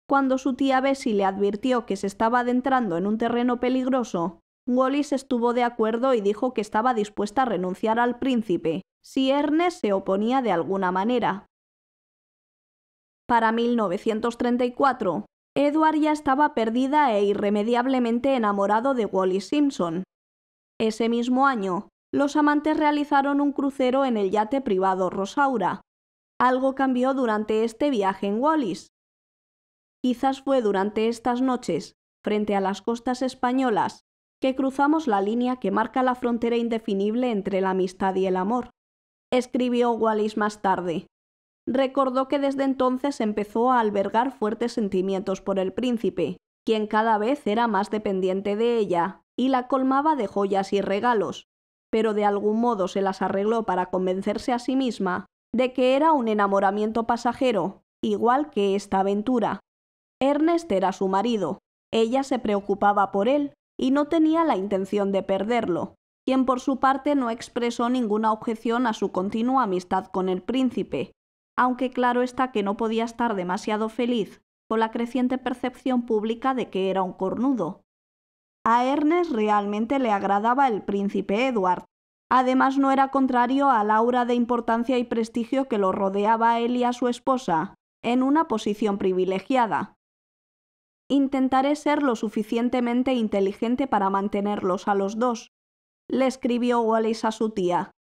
cuando su tía Bessie le advirtió que se estaba adentrando en un terreno peligroso, Wallis estuvo de acuerdo y dijo que estaba dispuesta a renunciar al príncipe, si Ernest se oponía de alguna manera. Para 1934, Edward ya estaba perdida e irremediablemente enamorado de Wallis Simpson. Ese mismo año, los amantes realizaron un crucero en el yate privado Rosaura. Algo cambió durante este viaje en Wallis, Quizás fue durante estas noches, frente a las costas españolas, que cruzamos la línea que marca la frontera indefinible entre la amistad y el amor, escribió Wallis más tarde. Recordó que desde entonces empezó a albergar fuertes sentimientos por el príncipe, quien cada vez era más dependiente de ella, y la colmaba de joyas y regalos, pero de algún modo se las arregló para convencerse a sí misma de que era un enamoramiento pasajero, igual que esta aventura, Ernest era su marido, ella se preocupaba por él y no tenía la intención de perderlo, quien por su parte no expresó ninguna objeción a su continua amistad con el príncipe, aunque claro está que no podía estar demasiado feliz con la creciente percepción pública de que era un cornudo. A Ernest realmente le agradaba el príncipe Edward. Además no era contrario a la aura de importancia y prestigio que lo rodeaba a él y a su esposa, en una posición privilegiada, Intentaré ser lo suficientemente inteligente para mantenerlos a los dos, le escribió Wallis a su tía.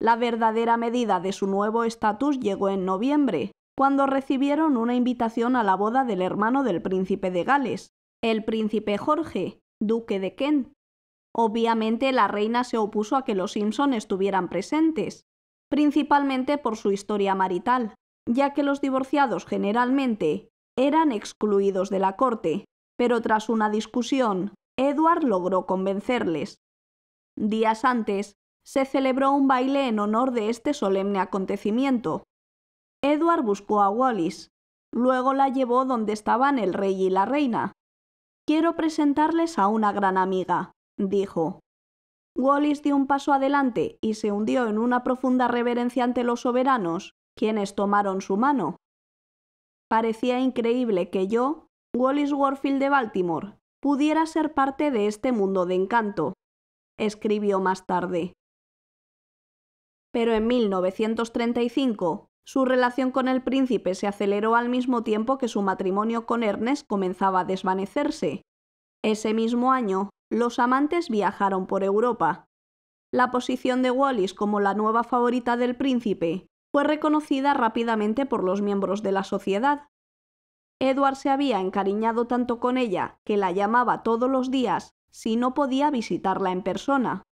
La verdadera medida de su nuevo estatus llegó en noviembre, cuando recibieron una invitación a la boda del hermano del príncipe de Gales, el príncipe Jorge, duque de Kent. Obviamente la reina se opuso a que los Simpson estuvieran presentes, principalmente por su historia marital, ya que los divorciados generalmente eran excluidos de la corte, pero tras una discusión, Edward logró convencerles. Días antes, se celebró un baile en honor de este solemne acontecimiento. Edward buscó a Wallis, luego la llevó donde estaban el rey y la reina. Quiero presentarles a una gran amiga, dijo. Wallis dio un paso adelante y se hundió en una profunda reverencia ante los soberanos, quienes tomaron su mano, Parecía increíble que yo, Wallis Warfield de Baltimore, pudiera ser parte de este mundo de encanto, escribió más tarde. Pero en 1935, su relación con el príncipe se aceleró al mismo tiempo que su matrimonio con Ernest comenzaba a desvanecerse. Ese mismo año, los amantes viajaron por Europa. La posición de Wallis como la nueva favorita del príncipe fue reconocida rápidamente por los miembros de la sociedad. Edward se había encariñado tanto con ella que la llamaba todos los días si no podía visitarla en persona.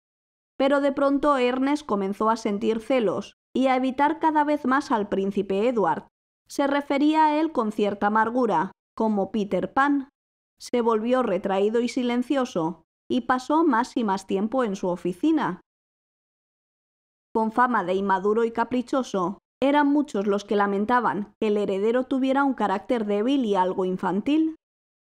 Pero de pronto Ernest comenzó a sentir celos y a evitar cada vez más al príncipe Edward. Se refería a él con cierta amargura, como Peter Pan. Se volvió retraído y silencioso, y pasó más y más tiempo en su oficina, con fama de inmaduro y caprichoso, eran muchos los que lamentaban que el heredero tuviera un carácter débil y algo infantil.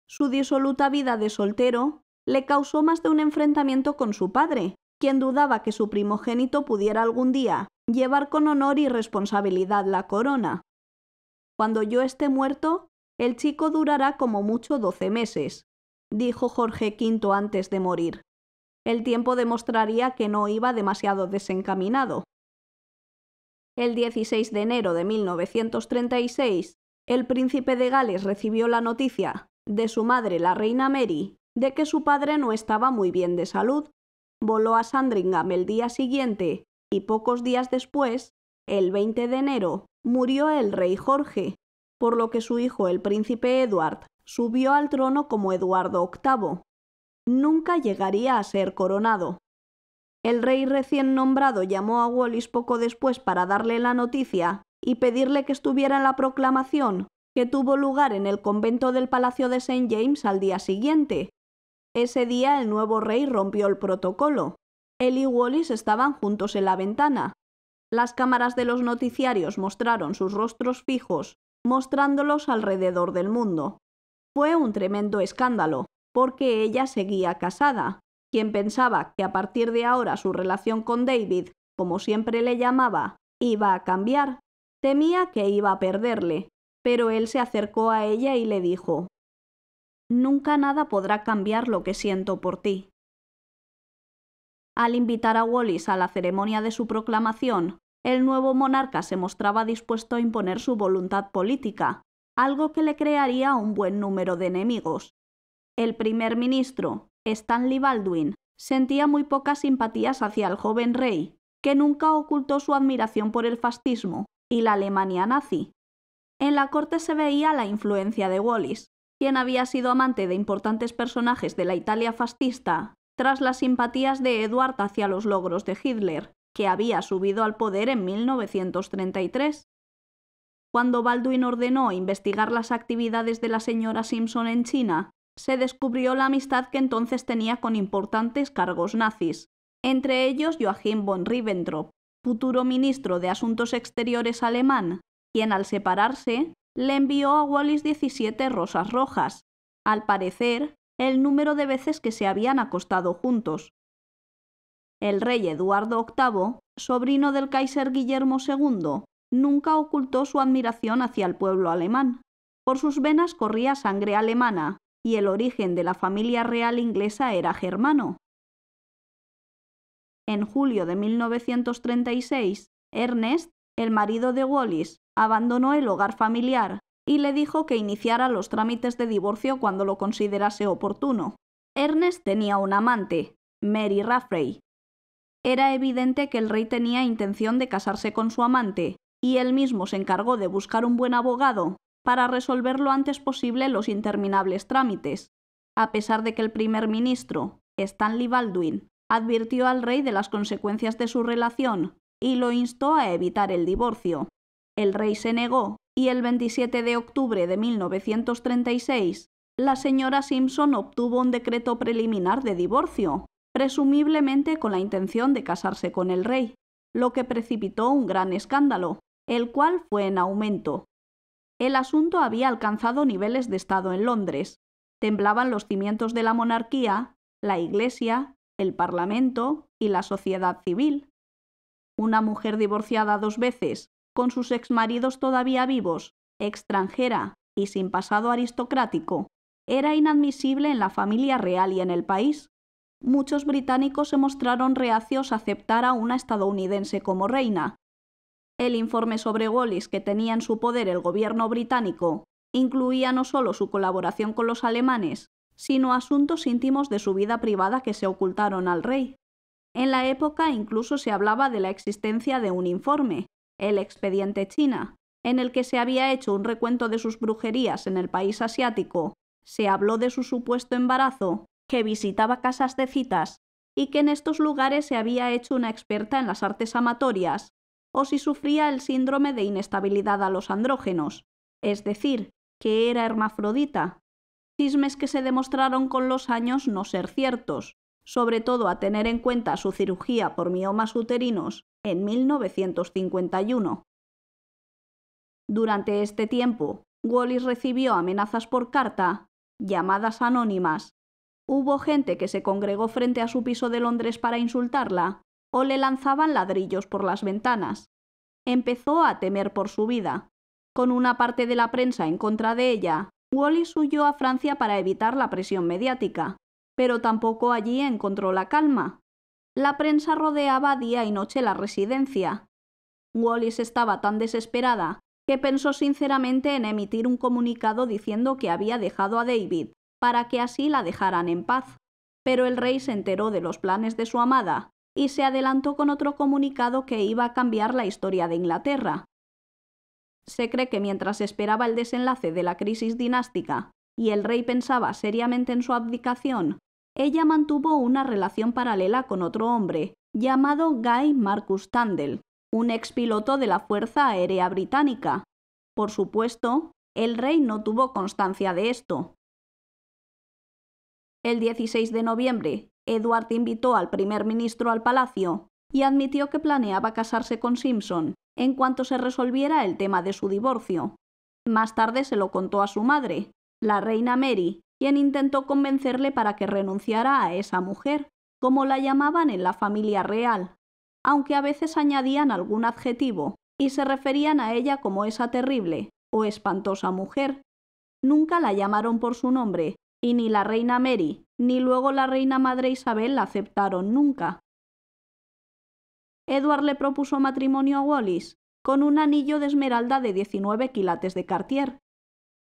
Su disoluta vida de soltero le causó más de un enfrentamiento con su padre, quien dudaba que su primogénito pudiera algún día llevar con honor y responsabilidad la corona. Cuando yo esté muerto, el chico durará como mucho doce meses, dijo Jorge V antes de morir. El tiempo demostraría que no iba demasiado desencaminado. El 16 de enero de 1936, el príncipe de Gales recibió la noticia de su madre, la reina Mary, de que su padre no estaba muy bien de salud. Voló a Sandringham el día siguiente y pocos días después, el 20 de enero, murió el rey Jorge, por lo que su hijo el príncipe Edward subió al trono como Eduardo VIII nunca llegaría a ser coronado. El rey recién nombrado llamó a Wallis poco después para darle la noticia y pedirle que estuviera en la proclamación que tuvo lugar en el convento del Palacio de St. James al día siguiente. Ese día el nuevo rey rompió el protocolo. Él y Wallis estaban juntos en la ventana. Las cámaras de los noticiarios mostraron sus rostros fijos, mostrándolos alrededor del mundo. Fue un tremendo escándalo porque ella seguía casada. Quien pensaba que a partir de ahora su relación con David, como siempre le llamaba, iba a cambiar, temía que iba a perderle, pero él se acercó a ella y le dijo, Nunca nada podrá cambiar lo que siento por ti. Al invitar a Wallis a la ceremonia de su proclamación, el nuevo monarca se mostraba dispuesto a imponer su voluntad política, algo que le crearía un buen número de enemigos, el primer ministro, Stanley Baldwin, sentía muy pocas simpatías hacia el joven rey, que nunca ocultó su admiración por el fascismo y la Alemania nazi. En la corte se veía la influencia de Wallis, quien había sido amante de importantes personajes de la Italia fascista, tras las simpatías de Edward hacia los logros de Hitler, que había subido al poder en 1933. Cuando Baldwin ordenó investigar las actividades de la señora Simpson en China se descubrió la amistad que entonces tenía con importantes cargos nazis, entre ellos Joachim von Ribbentrop, futuro ministro de Asuntos Exteriores alemán, quien al separarse le envió a Wallis 17 rosas rojas, al parecer el número de veces que se habían acostado juntos. El rey Eduardo VIII, sobrino del Kaiser Guillermo II, nunca ocultó su admiración hacia el pueblo alemán. Por sus venas corría sangre alemana, y el origen de la familia real inglesa era germano. En julio de 1936, Ernest, el marido de Wallis, abandonó el hogar familiar y le dijo que iniciara los trámites de divorcio cuando lo considerase oportuno. Ernest tenía un amante, Mary Raffray. Era evidente que el rey tenía intención de casarse con su amante, y él mismo se encargó de buscar un buen abogado para resolver lo antes posible los interminables trámites, a pesar de que el primer ministro, Stanley Baldwin, advirtió al rey de las consecuencias de su relación y lo instó a evitar el divorcio. El rey se negó y el 27 de octubre de 1936, la señora Simpson obtuvo un decreto preliminar de divorcio, presumiblemente con la intención de casarse con el rey, lo que precipitó un gran escándalo, el cual fue en aumento. El asunto había alcanzado niveles de Estado en Londres. Temblaban los cimientos de la monarquía, la Iglesia, el Parlamento y la sociedad civil. Una mujer divorciada dos veces, con sus exmaridos todavía vivos, extranjera y sin pasado aristocrático, era inadmisible en la familia real y en el país. Muchos británicos se mostraron reacios a aceptar a una estadounidense como reina, el informe sobre Wallis que tenía en su poder el gobierno británico incluía no solo su colaboración con los alemanes, sino asuntos íntimos de su vida privada que se ocultaron al rey. En la época incluso se hablaba de la existencia de un informe, el expediente China, en el que se había hecho un recuento de sus brujerías en el país asiático, se habló de su supuesto embarazo, que visitaba casas de citas, y que en estos lugares se había hecho una experta en las artes amatorias, o si sufría el síndrome de inestabilidad a los andrógenos, es decir, que era hermafrodita. Cismes que se demostraron con los años no ser ciertos, sobre todo a tener en cuenta su cirugía por miomas uterinos en 1951. Durante este tiempo, Wallis recibió amenazas por carta, llamadas anónimas. Hubo gente que se congregó frente a su piso de Londres para insultarla o le lanzaban ladrillos por las ventanas. Empezó a temer por su vida. Con una parte de la prensa en contra de ella, Wallis huyó a Francia para evitar la presión mediática, pero tampoco allí encontró la calma. La prensa rodeaba día y noche la residencia. Wallis estaba tan desesperada que pensó sinceramente en emitir un comunicado diciendo que había dejado a David, para que así la dejaran en paz. Pero el rey se enteró de los planes de su amada y se adelantó con otro comunicado que iba a cambiar la historia de Inglaterra. Se cree que mientras esperaba el desenlace de la crisis dinástica y el rey pensaba seriamente en su abdicación, ella mantuvo una relación paralela con otro hombre, llamado Guy Marcus Tandel, un expiloto de la Fuerza Aérea Británica. Por supuesto, el rey no tuvo constancia de esto. El 16 de noviembre Edward invitó al primer ministro al palacio y admitió que planeaba casarse con Simpson en cuanto se resolviera el tema de su divorcio. Más tarde se lo contó a su madre, la reina Mary, quien intentó convencerle para que renunciara a esa mujer, como la llamaban en la familia real, aunque a veces añadían algún adjetivo y se referían a ella como esa terrible o espantosa mujer. Nunca la llamaron por su nombre, y ni la reina Mary, ni luego la reina madre Isabel la aceptaron nunca. Edward le propuso matrimonio a Wallis con un anillo de esmeralda de 19 quilates de Cartier.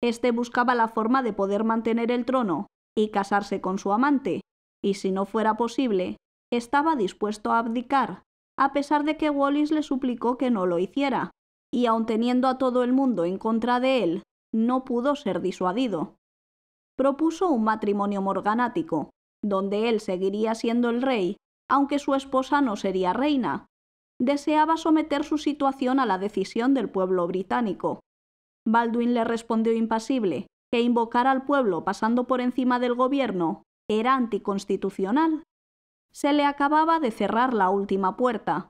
Este buscaba la forma de poder mantener el trono y casarse con su amante, y si no fuera posible, estaba dispuesto a abdicar, a pesar de que Wallis le suplicó que no lo hiciera, y aun teniendo a todo el mundo en contra de él, no pudo ser disuadido propuso un matrimonio morganático, donde él seguiría siendo el rey, aunque su esposa no sería reina. Deseaba someter su situación a la decisión del pueblo británico. Baldwin le respondió impasible que invocar al pueblo pasando por encima del gobierno era anticonstitucional. Se le acababa de cerrar la última puerta.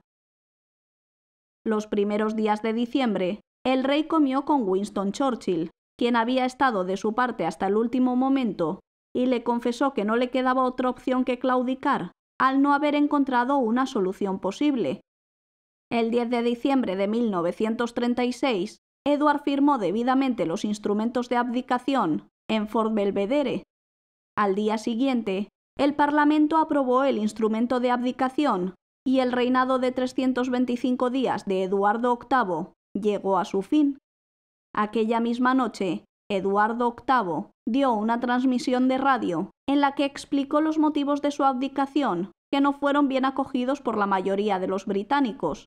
Los primeros días de diciembre, el rey comió con Winston Churchill, quien había estado de su parte hasta el último momento, y le confesó que no le quedaba otra opción que claudicar, al no haber encontrado una solución posible. El 10 de diciembre de 1936, Edward firmó debidamente los instrumentos de abdicación en Fort Belvedere. Al día siguiente, el Parlamento aprobó el instrumento de abdicación y el reinado de 325 días de Eduardo VIII llegó a su fin. Aquella misma noche, Eduardo VIII dio una transmisión de radio en la que explicó los motivos de su abdicación, que no fueron bien acogidos por la mayoría de los británicos.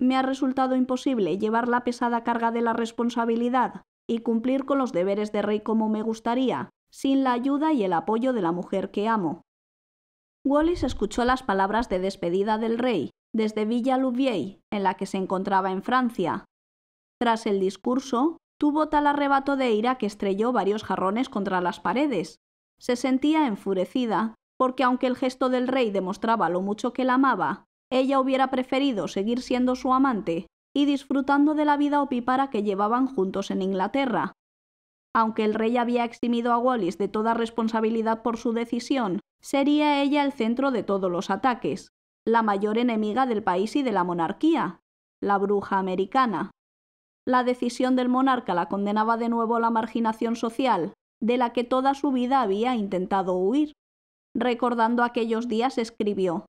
Me ha resultado imposible llevar la pesada carga de la responsabilidad y cumplir con los deberes de rey como me gustaría, sin la ayuda y el apoyo de la mujer que amo. Wallis escuchó las palabras de despedida del rey desde Villa Louvier, en la que se encontraba en Francia, tras el discurso, tuvo tal arrebato de ira que estrelló varios jarrones contra las paredes. Se sentía enfurecida, porque aunque el gesto del rey demostraba lo mucho que la amaba, ella hubiera preferido seguir siendo su amante y disfrutando de la vida opípara que llevaban juntos en Inglaterra. Aunque el rey había eximido a Wallis de toda responsabilidad por su decisión, sería ella el centro de todos los ataques, la mayor enemiga del país y de la monarquía, la bruja americana. La decisión del monarca la condenaba de nuevo a la marginación social, de la que toda su vida había intentado huir. Recordando aquellos días escribió,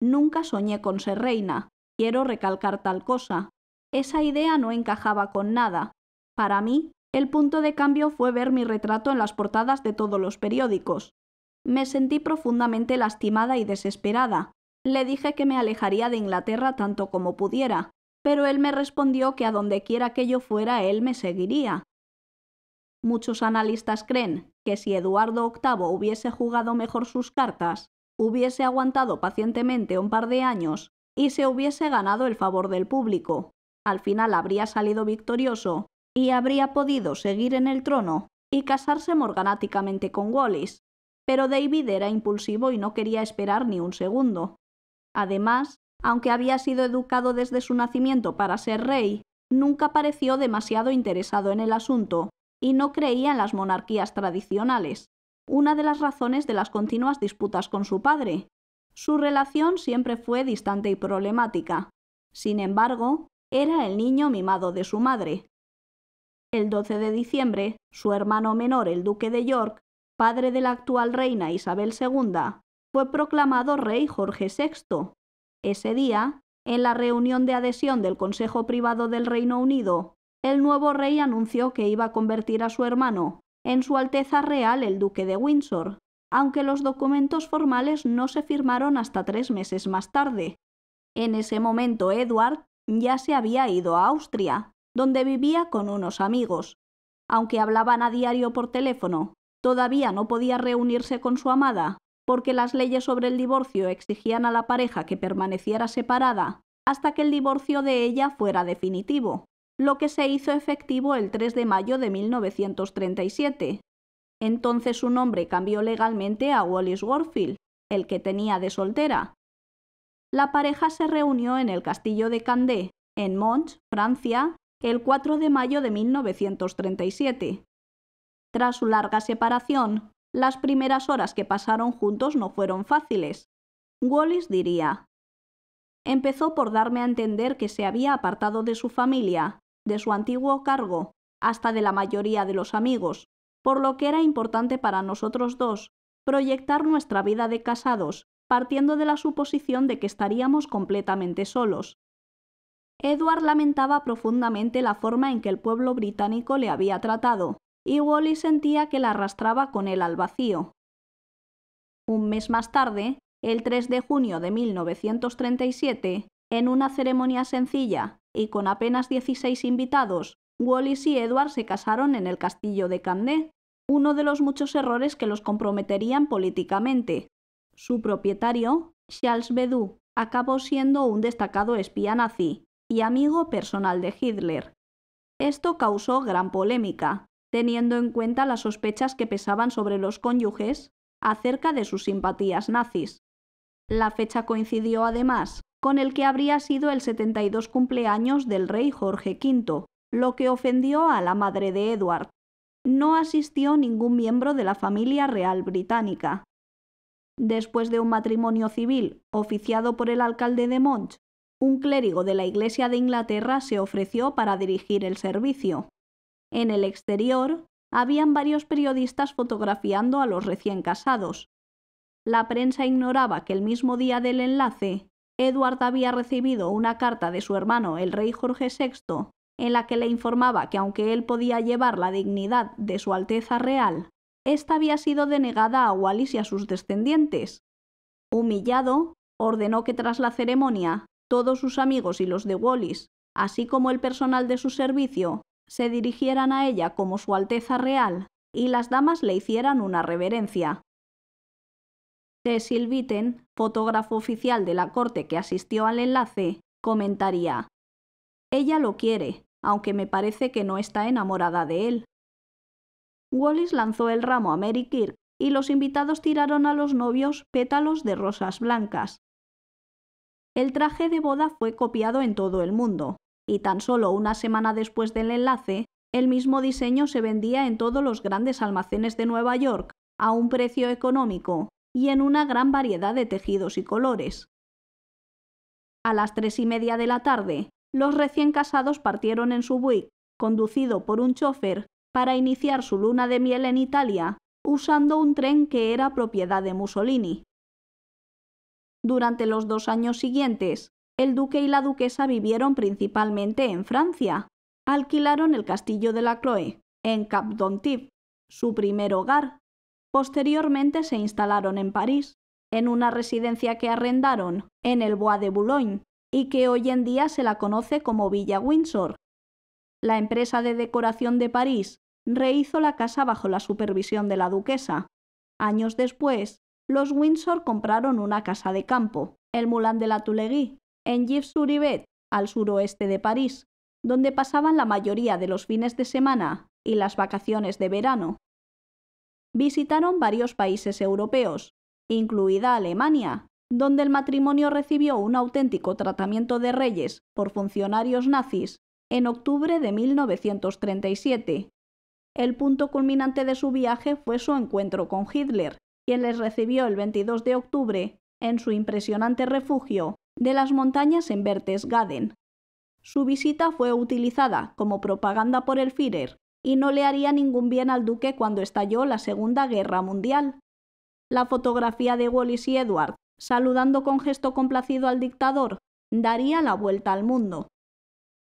Nunca soñé con ser reina, quiero recalcar tal cosa. Esa idea no encajaba con nada. Para mí, el punto de cambio fue ver mi retrato en las portadas de todos los periódicos. Me sentí profundamente lastimada y desesperada. Le dije que me alejaría de Inglaterra tanto como pudiera, pero él me respondió que a donde quiera que yo fuera él me seguiría. Muchos analistas creen que si Eduardo VIII hubiese jugado mejor sus cartas, hubiese aguantado pacientemente un par de años y se hubiese ganado el favor del público, al final habría salido victorioso y habría podido seguir en el trono y casarse morganáticamente con Wallis. Pero David era impulsivo y no quería esperar ni un segundo. Además, aunque había sido educado desde su nacimiento para ser rey, nunca pareció demasiado interesado en el asunto y no creía en las monarquías tradicionales, una de las razones de las continuas disputas con su padre. Su relación siempre fue distante y problemática. Sin embargo, era el niño mimado de su madre. El 12 de diciembre, su hermano menor, el duque de York, padre de la actual reina Isabel II, fue proclamado rey Jorge VI, ese día, en la reunión de adhesión del Consejo Privado del Reino Unido, el nuevo rey anunció que iba a convertir a su hermano en Su Alteza Real el Duque de Windsor, aunque los documentos formales no se firmaron hasta tres meses más tarde. En ese momento Edward ya se había ido a Austria, donde vivía con unos amigos. Aunque hablaban a diario por teléfono, todavía no podía reunirse con su amada, porque las leyes sobre el divorcio exigían a la pareja que permaneciera separada hasta que el divorcio de ella fuera definitivo, lo que se hizo efectivo el 3 de mayo de 1937. Entonces su nombre cambió legalmente a Wallis Warfield, el que tenía de soltera. La pareja se reunió en el castillo de Candé, en Mons, Francia, el 4 de mayo de 1937. Tras su larga separación, las primeras horas que pasaron juntos no fueron fáciles. Wallis diría, Empezó por darme a entender que se había apartado de su familia, de su antiguo cargo, hasta de la mayoría de los amigos, por lo que era importante para nosotros dos proyectar nuestra vida de casados, partiendo de la suposición de que estaríamos completamente solos. Edward lamentaba profundamente la forma en que el pueblo británico le había tratado, y Wallis sentía que la arrastraba con él al vacío. Un mes más tarde, el 3 de junio de 1937, en una ceremonia sencilla y con apenas 16 invitados, Wallis y Edward se casaron en el castillo de Candé, uno de los muchos errores que los comprometerían políticamente. Su propietario, Charles Bedou, acabó siendo un destacado espía nazi y amigo personal de Hitler. Esto causó gran polémica, teniendo en cuenta las sospechas que pesaban sobre los cónyuges acerca de sus simpatías nazis. La fecha coincidió además con el que habría sido el 72 cumpleaños del rey Jorge V, lo que ofendió a la madre de Edward. No asistió ningún miembro de la familia real británica. Después de un matrimonio civil oficiado por el alcalde de Monch, un clérigo de la Iglesia de Inglaterra se ofreció para dirigir el servicio. En el exterior, habían varios periodistas fotografiando a los recién casados. La prensa ignoraba que el mismo día del enlace, Edward había recibido una carta de su hermano, el rey Jorge VI, en la que le informaba que aunque él podía llevar la dignidad de Su Alteza Real, esta había sido denegada a Wallis y a sus descendientes. Humillado, ordenó que tras la ceremonia, todos sus amigos y los de Wallis, así como el personal de su servicio, se dirigieran a ella como Su Alteza Real y las damas le hicieran una reverencia. Cecil Witten, fotógrafo oficial de la corte que asistió al enlace, comentaría: Ella lo quiere, aunque me parece que no está enamorada de él. Wallis lanzó el ramo a Mary Kirk y los invitados tiraron a los novios pétalos de rosas blancas. El traje de boda fue copiado en todo el mundo, y tan solo una semana después del enlace, el mismo diseño se vendía en todos los grandes almacenes de Nueva York a un precio económico y en una gran variedad de tejidos y colores. A las tres y media de la tarde, los recién casados partieron en su buick, conducido por un chofer, para iniciar su luna de miel en Italia, usando un tren que era propiedad de Mussolini. Durante los dos años siguientes, el duque y la duquesa vivieron principalmente en Francia. Alquilaron el castillo de la Croix en Cap d'Ontif, su primer hogar. Posteriormente se instalaron en París, en una residencia que arrendaron, en el Bois de Boulogne, y que hoy en día se la conoce como Villa Windsor. La empresa de decoración de París rehizo la casa bajo la supervisión de la duquesa. Años después, los Windsor compraron una casa de campo, el Moulin de la Tuileries, en Gif-sur-Yvette, al suroeste de París, donde pasaban la mayoría de los fines de semana y las vacaciones de verano. Visitaron varios países europeos, incluida Alemania, donde el matrimonio recibió un auténtico tratamiento de reyes por funcionarios nazis en octubre de 1937. El punto culminante de su viaje fue su encuentro con Hitler, quien les recibió el 22 de octubre en su impresionante refugio de las montañas en Bertesgaden, Su visita fue utilizada como propaganda por el Führer y no le haría ningún bien al duque cuando estalló la Segunda Guerra Mundial. La fotografía de Wallis y Edward, saludando con gesto complacido al dictador, daría la vuelta al mundo.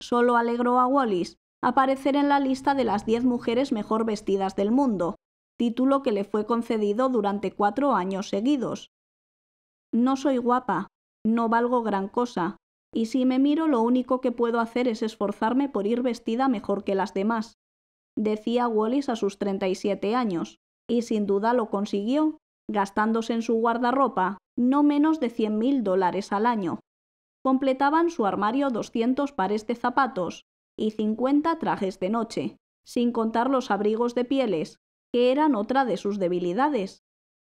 Solo alegró a Wallis aparecer en la lista de las diez mujeres mejor vestidas del mundo, título que le fue concedido durante cuatro años seguidos. No soy guapa, no valgo gran cosa, y si me miro lo único que puedo hacer es esforzarme por ir vestida mejor que las demás, decía Wallis a sus 37 años, y sin duda lo consiguió, gastándose en su guardarropa no menos de mil dólares al año. Completaban su armario 200 pares de zapatos y 50 trajes de noche, sin contar los abrigos de pieles, que eran otra de sus debilidades.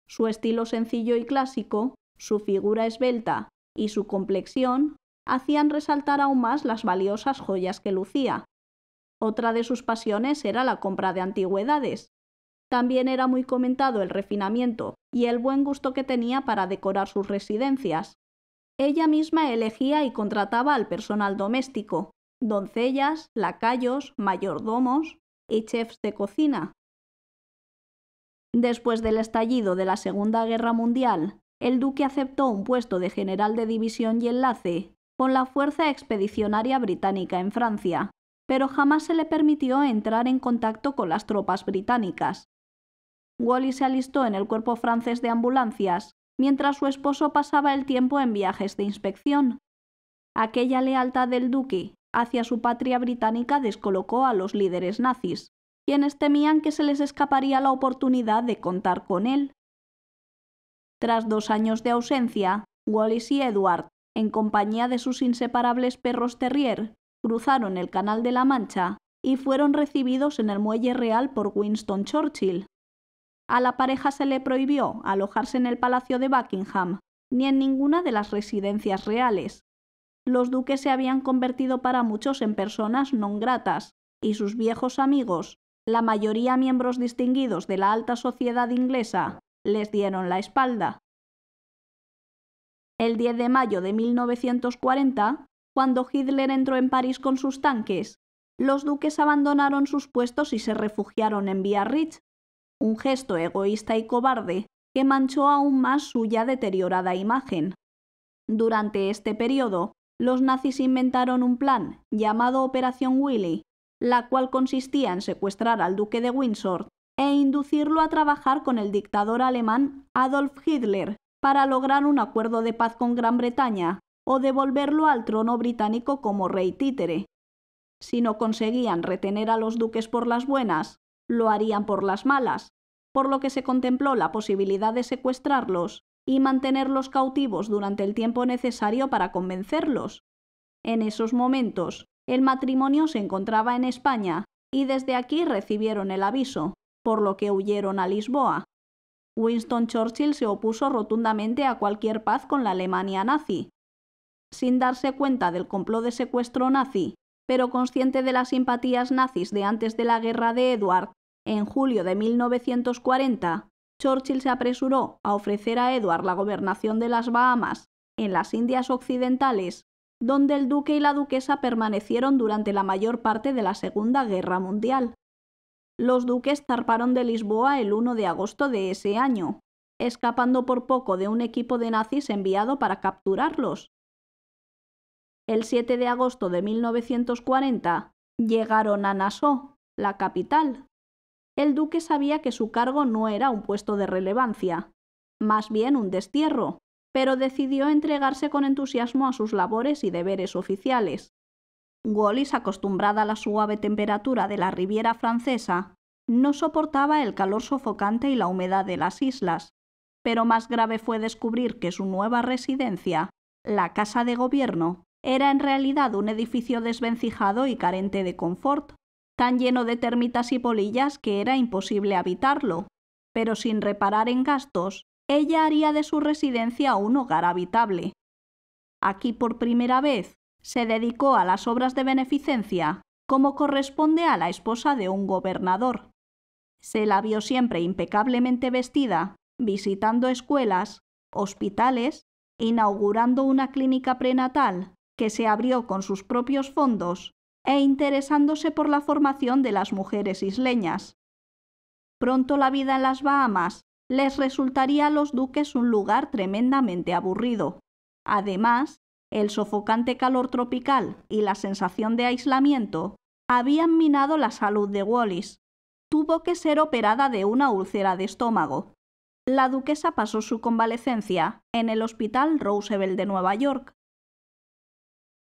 Su estilo sencillo y clásico, su figura esbelta y su complexión hacían resaltar aún más las valiosas joyas que lucía. Otra de sus pasiones era la compra de antigüedades. También era muy comentado el refinamiento y el buen gusto que tenía para decorar sus residencias. Ella misma elegía y contrataba al personal doméstico, doncellas, lacayos, mayordomos y chefs de cocina. Después del estallido de la Segunda Guerra Mundial el duque aceptó un puesto de general de división y enlace con la Fuerza Expedicionaria Británica en Francia, pero jamás se le permitió entrar en contacto con las tropas británicas. Wally se alistó en el cuerpo francés de ambulancias, mientras su esposo pasaba el tiempo en viajes de inspección. Aquella lealtad del duque hacia su patria británica descolocó a los líderes nazis, quienes temían que se les escaparía la oportunidad de contar con él. Tras dos años de ausencia, Wallis y Edward, en compañía de sus inseparables perros terrier, cruzaron el Canal de la Mancha y fueron recibidos en el Muelle Real por Winston Churchill. A la pareja se le prohibió alojarse en el Palacio de Buckingham ni en ninguna de las residencias reales. Los duques se habían convertido para muchos en personas non gratas, y sus viejos amigos, la mayoría miembros distinguidos de la alta sociedad inglesa, les dieron la espalda. El 10 de mayo de 1940, cuando Hitler entró en París con sus tanques, los duques abandonaron sus puestos y se refugiaron en Biarritz, un gesto egoísta y cobarde que manchó aún más su ya deteriorada imagen. Durante este periodo, los nazis inventaron un plan llamado Operación Willy, la cual consistía en secuestrar al duque de Windsor e inducirlo a trabajar con el dictador alemán Adolf Hitler para lograr un acuerdo de paz con Gran Bretaña o devolverlo al trono británico como rey títere. Si no conseguían retener a los duques por las buenas, lo harían por las malas, por lo que se contempló la posibilidad de secuestrarlos y mantenerlos cautivos durante el tiempo necesario para convencerlos. En esos momentos, el matrimonio se encontraba en España y desde aquí recibieron el aviso, por lo que huyeron a Lisboa. Winston Churchill se opuso rotundamente a cualquier paz con la Alemania nazi. Sin darse cuenta del complot de secuestro nazi, pero consciente de las simpatías nazis de antes de la guerra de Edward, en julio de 1940, Churchill se apresuró a ofrecer a Edward la gobernación de las Bahamas, en las Indias Occidentales, donde el duque y la duquesa permanecieron durante la mayor parte de la Segunda Guerra Mundial. Los duques zarparon de Lisboa el 1 de agosto de ese año, escapando por poco de un equipo de nazis enviado para capturarlos. El 7 de agosto de 1940 llegaron a Nassau, la capital. El duque sabía que su cargo no era un puesto de relevancia, más bien un destierro, pero decidió entregarse con entusiasmo a sus labores y deberes oficiales. Wallis, acostumbrada a la suave temperatura de la Riviera francesa, no soportaba el calor sofocante y la humedad de las islas, pero más grave fue descubrir que su nueva residencia, la Casa de Gobierno, era en realidad un edificio desvencijado y carente de confort, tan lleno de termitas y polillas que era imposible habitarlo. Pero sin reparar en gastos, ella haría de su residencia un hogar habitable. Aquí por primera vez, se dedicó a las obras de beneficencia, como corresponde a la esposa de un gobernador. Se la vio siempre impecablemente vestida, visitando escuelas, hospitales, inaugurando una clínica prenatal que se abrió con sus propios fondos e interesándose por la formación de las mujeres isleñas. Pronto la vida en las Bahamas les resultaría a los duques un lugar tremendamente aburrido. Además, el sofocante calor tropical y la sensación de aislamiento habían minado la salud de Wallis. Tuvo que ser operada de una úlcera de estómago. La duquesa pasó su convalecencia en el Hospital Roosevelt de Nueva York.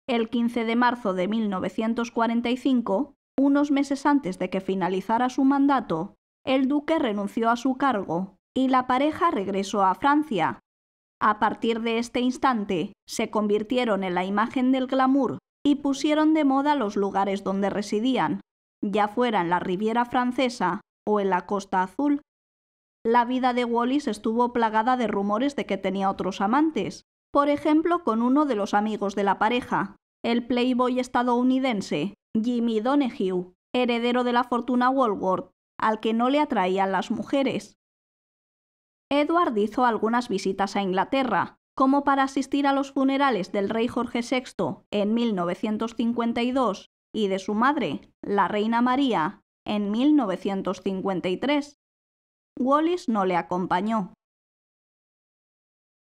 El 15 de marzo de 1945, unos meses antes de que finalizara su mandato, el duque renunció a su cargo y la pareja regresó a Francia, a partir de este instante, se convirtieron en la imagen del glamour y pusieron de moda los lugares donde residían, ya fuera en la Riviera Francesa o en la Costa Azul. La vida de Wallis estuvo plagada de rumores de que tenía otros amantes, por ejemplo con uno de los amigos de la pareja, el playboy estadounidense Jimmy Donahue, heredero de la fortuna Walworth, al que no le atraían las mujeres. Edward hizo algunas visitas a Inglaterra, como para asistir a los funerales del rey Jorge VI en 1952 y de su madre, la reina María, en 1953. Wallis no le acompañó.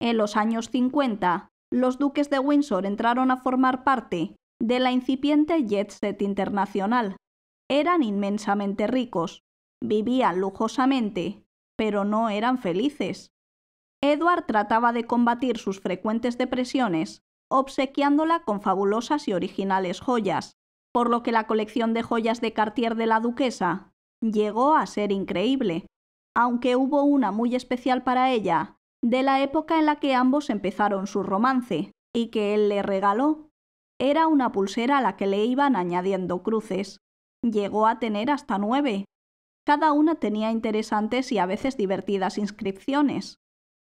En los años 50, los duques de Windsor entraron a formar parte de la incipiente jet set internacional. Eran inmensamente ricos, vivían lujosamente pero no eran felices. Edward trataba de combatir sus frecuentes depresiones, obsequiándola con fabulosas y originales joyas, por lo que la colección de joyas de Cartier de la duquesa llegó a ser increíble, aunque hubo una muy especial para ella, de la época en la que ambos empezaron su romance, y que él le regaló. Era una pulsera a la que le iban añadiendo cruces. Llegó a tener hasta nueve, cada una tenía interesantes y a veces divertidas inscripciones.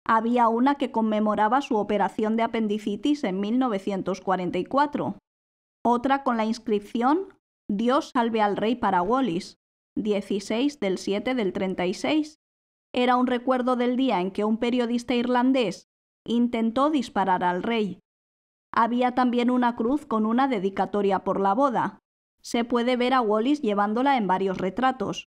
Había una que conmemoraba su operación de apendicitis en 1944, otra con la inscripción Dios salve al rey para Wallis, 16 del 7 del 36. Era un recuerdo del día en que un periodista irlandés intentó disparar al rey. Había también una cruz con una dedicatoria por la boda. Se puede ver a Wallis llevándola en varios retratos.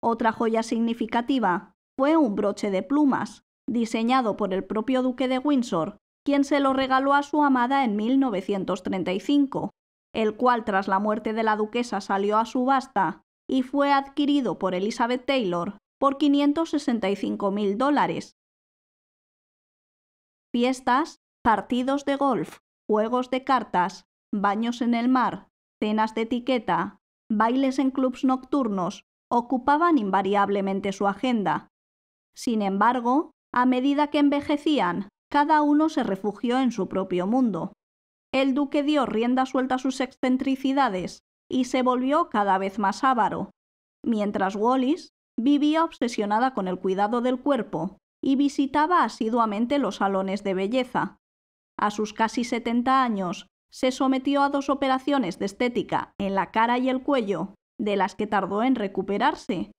Otra joya significativa fue un broche de plumas, diseñado por el propio duque de Windsor, quien se lo regaló a su amada en 1935, el cual tras la muerte de la duquesa salió a subasta y fue adquirido por Elizabeth Taylor por 565.000 mil dólares. Fiestas, partidos de golf, juegos de cartas, baños en el mar, cenas de etiqueta, bailes en clubs nocturnos, ocupaban invariablemente su agenda. Sin embargo, a medida que envejecían, cada uno se refugió en su propio mundo. El duque dio rienda suelta a sus excentricidades y se volvió cada vez más avaro, mientras Wallis vivía obsesionada con el cuidado del cuerpo y visitaba asiduamente los salones de belleza. A sus casi 70 años, se sometió a dos operaciones de estética en la cara y el cuello de las que tardó en recuperarse.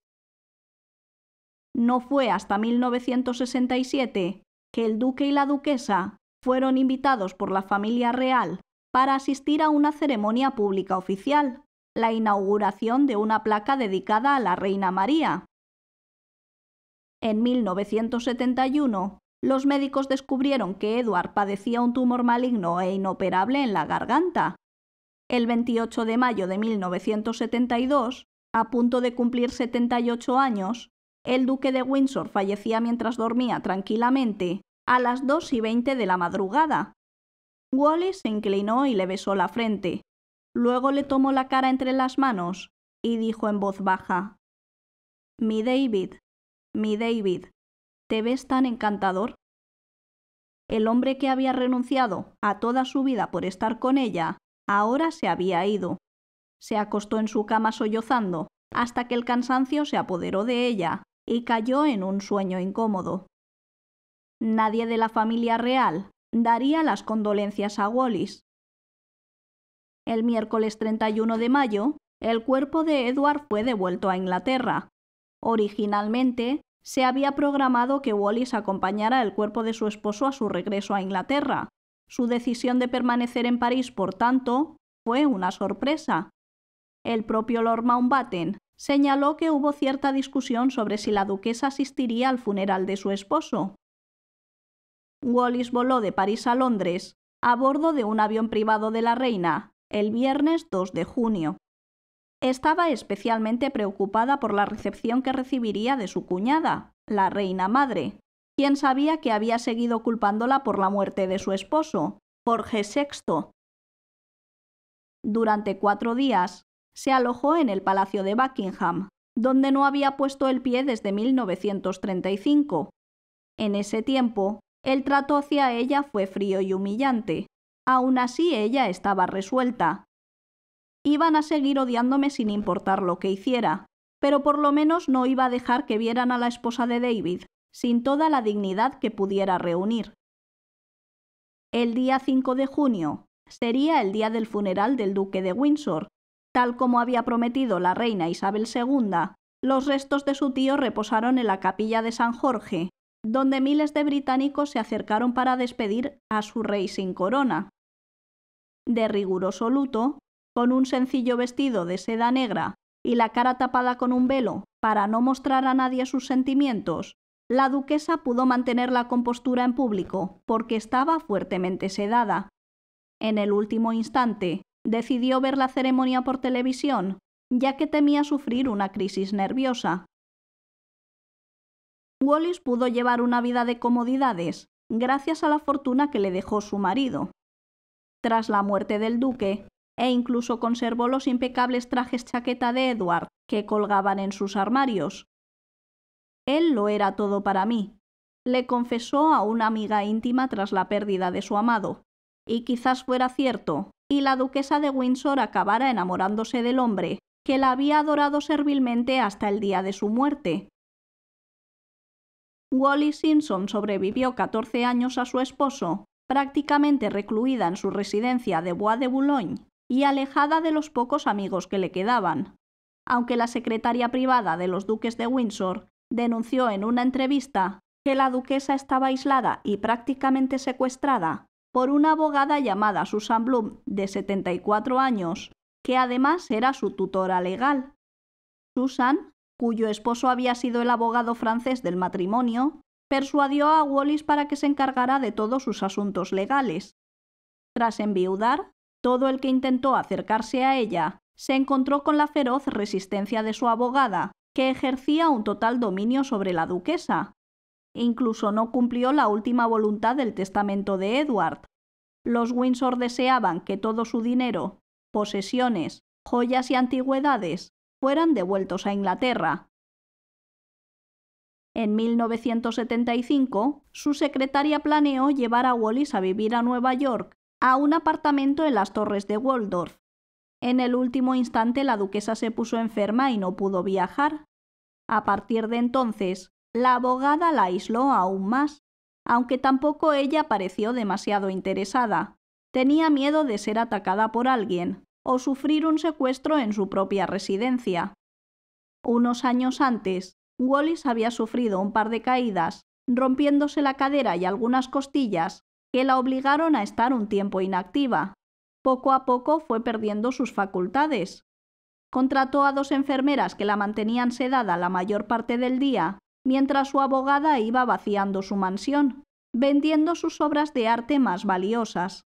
No fue hasta 1967 que el duque y la duquesa fueron invitados por la familia real para asistir a una ceremonia pública oficial, la inauguración de una placa dedicada a la Reina María. En 1971, los médicos descubrieron que Edward padecía un tumor maligno e inoperable en la garganta, el 28 de mayo de 1972, a punto de cumplir 78 años, el duque de Windsor fallecía mientras dormía tranquilamente a las 2 y 20 de la madrugada. Wallis se inclinó y le besó la frente. Luego le tomó la cara entre las manos y dijo en voz baja, Mi David, mi David, ¿te ves tan encantador? El hombre que había renunciado a toda su vida por estar con ella Ahora se había ido. Se acostó en su cama sollozando, hasta que el cansancio se apoderó de ella y cayó en un sueño incómodo. Nadie de la familia real daría las condolencias a Wallis. El miércoles 31 de mayo, el cuerpo de Edward fue devuelto a Inglaterra. Originalmente, se había programado que Wallis acompañara el cuerpo de su esposo a su regreso a Inglaterra, su decisión de permanecer en París, por tanto, fue una sorpresa. El propio Lord Mountbatten señaló que hubo cierta discusión sobre si la duquesa asistiría al funeral de su esposo. Wallis voló de París a Londres a bordo de un avión privado de la reina el viernes 2 de junio. Estaba especialmente preocupada por la recepción que recibiría de su cuñada, la reina madre, ¿Quién sabía que había seguido culpándola por la muerte de su esposo, Jorge VI. Durante cuatro días, se alojó en el Palacio de Buckingham, donde no había puesto el pie desde 1935. En ese tiempo, el trato hacia ella fue frío y humillante. Aún así, ella estaba resuelta. Iban a seguir odiándome sin importar lo que hiciera, pero por lo menos no iba a dejar que vieran a la esposa de David sin toda la dignidad que pudiera reunir. El día 5 de junio sería el día del funeral del duque de Windsor. Tal como había prometido la reina Isabel II, los restos de su tío reposaron en la capilla de San Jorge, donde miles de británicos se acercaron para despedir a su rey sin corona. De riguroso luto, con un sencillo vestido de seda negra y la cara tapada con un velo para no mostrar a nadie sus sentimientos, la duquesa pudo mantener la compostura en público porque estaba fuertemente sedada. En el último instante, decidió ver la ceremonia por televisión, ya que temía sufrir una crisis nerviosa. Wallis pudo llevar una vida de comodidades, gracias a la fortuna que le dejó su marido. Tras la muerte del duque, e incluso conservó los impecables trajes chaqueta de Edward que colgaban en sus armarios, él lo era todo para mí, le confesó a una amiga íntima tras la pérdida de su amado. Y quizás fuera cierto, y la duquesa de Windsor acabara enamorándose del hombre, que la había adorado servilmente hasta el día de su muerte. Wally Simpson sobrevivió catorce años a su esposo, prácticamente recluida en su residencia de Bois de Boulogne y alejada de los pocos amigos que le quedaban, aunque la secretaria privada de los duques de Windsor denunció en una entrevista que la duquesa estaba aislada y prácticamente secuestrada por una abogada llamada Susan Bloom, de 74 años, que además era su tutora legal. Susan, cuyo esposo había sido el abogado francés del matrimonio, persuadió a Wallis para que se encargara de todos sus asuntos legales. Tras enviudar, todo el que intentó acercarse a ella se encontró con la feroz resistencia de su abogada, que ejercía un total dominio sobre la duquesa. E incluso no cumplió la última voluntad del testamento de Edward. Los Windsor deseaban que todo su dinero, posesiones, joyas y antigüedades fueran devueltos a Inglaterra. En 1975, su secretaria planeó llevar a Wallis a vivir a Nueva York, a un apartamento en las Torres de Waldorf, en el último instante la duquesa se puso enferma y no pudo viajar. A partir de entonces, la abogada la aisló aún más, aunque tampoco ella pareció demasiado interesada. Tenía miedo de ser atacada por alguien o sufrir un secuestro en su propia residencia. Unos años antes, Wallis había sufrido un par de caídas, rompiéndose la cadera y algunas costillas, que la obligaron a estar un tiempo inactiva. Poco a poco fue perdiendo sus facultades. Contrató a dos enfermeras que la mantenían sedada la mayor parte del día, mientras su abogada iba vaciando su mansión, vendiendo sus obras de arte más valiosas.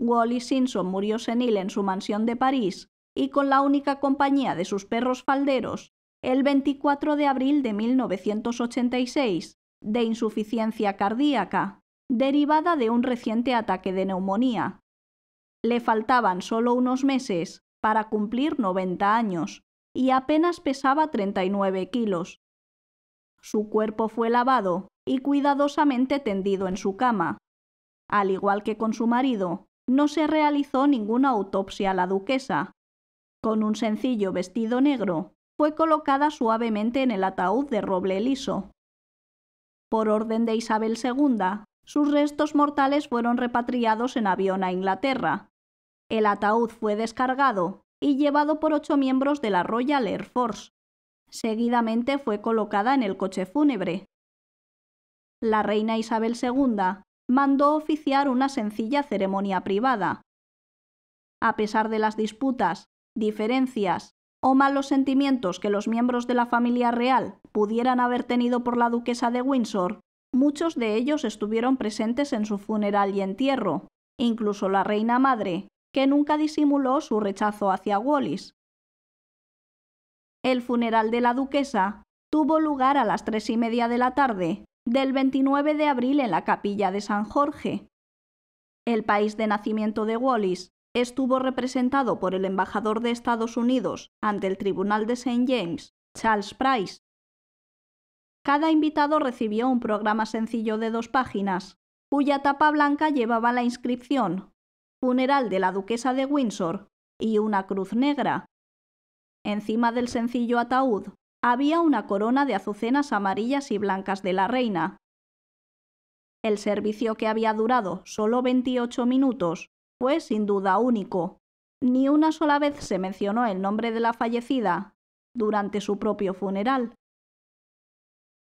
Wally Simpson murió senil en su mansión de París y con la única compañía de sus perros falderos, el 24 de abril de 1986, de insuficiencia cardíaca derivada de un reciente ataque de neumonía. Le faltaban solo unos meses para cumplir 90 años y apenas pesaba 39 kilos. Su cuerpo fue lavado y cuidadosamente tendido en su cama. Al igual que con su marido, no se realizó ninguna autopsia a la duquesa. Con un sencillo vestido negro, fue colocada suavemente en el ataúd de roble liso. Por orden de Isabel II, sus restos mortales fueron repatriados en avión a Inglaterra. El ataúd fue descargado y llevado por ocho miembros de la Royal Air Force. Seguidamente fue colocada en el coche fúnebre. La reina Isabel II mandó oficiar una sencilla ceremonia privada. A pesar de las disputas, diferencias o malos sentimientos que los miembros de la familia real pudieran haber tenido por la duquesa de Windsor, Muchos de ellos estuvieron presentes en su funeral y entierro, incluso la reina madre, que nunca disimuló su rechazo hacia Wallis. El funeral de la duquesa tuvo lugar a las tres y media de la tarde del 29 de abril en la capilla de San Jorge. El país de nacimiento de Wallis estuvo representado por el embajador de Estados Unidos ante el Tribunal de St. James, Charles Price, cada invitado recibió un programa sencillo de dos páginas, cuya tapa blanca llevaba la inscripción Funeral de la Duquesa de Windsor y una cruz negra. Encima del sencillo ataúd había una corona de azucenas amarillas y blancas de la reina. El servicio que había durado solo 28 minutos fue sin duda único. Ni una sola vez se mencionó el nombre de la fallecida durante su propio funeral.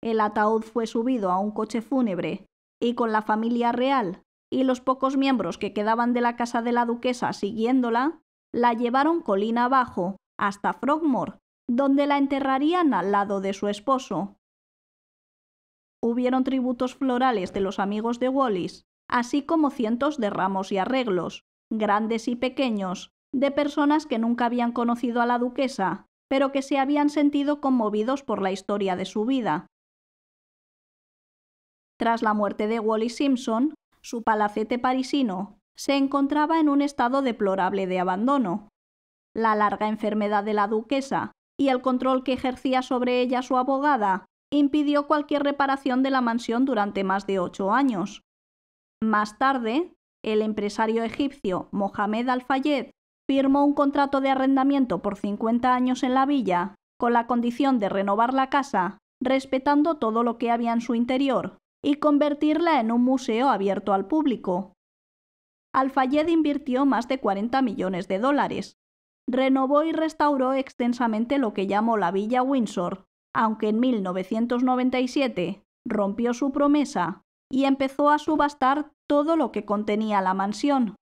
El ataúd fue subido a un coche fúnebre y con la familia real y los pocos miembros que quedaban de la casa de la duquesa siguiéndola, la llevaron colina abajo hasta Frogmore, donde la enterrarían al lado de su esposo. Hubieron tributos florales de los amigos de Wallis, así como cientos de ramos y arreglos, grandes y pequeños, de personas que nunca habían conocido a la duquesa, pero que se habían sentido conmovidos por la historia de su vida. Tras la muerte de Wally Simpson, su palacete parisino se encontraba en un estado deplorable de abandono. La larga enfermedad de la duquesa y el control que ejercía sobre ella su abogada impidió cualquier reparación de la mansión durante más de ocho años. Más tarde, el empresario egipcio Mohamed Al-Fayed firmó un contrato de arrendamiento por 50 años en la villa, con la condición de renovar la casa, respetando todo lo que había en su interior, y convertirla en un museo abierto al público. al invirtió más de 40 millones de dólares. Renovó y restauró extensamente lo que llamó la Villa Windsor, aunque en 1997 rompió su promesa y empezó a subastar todo lo que contenía la mansión,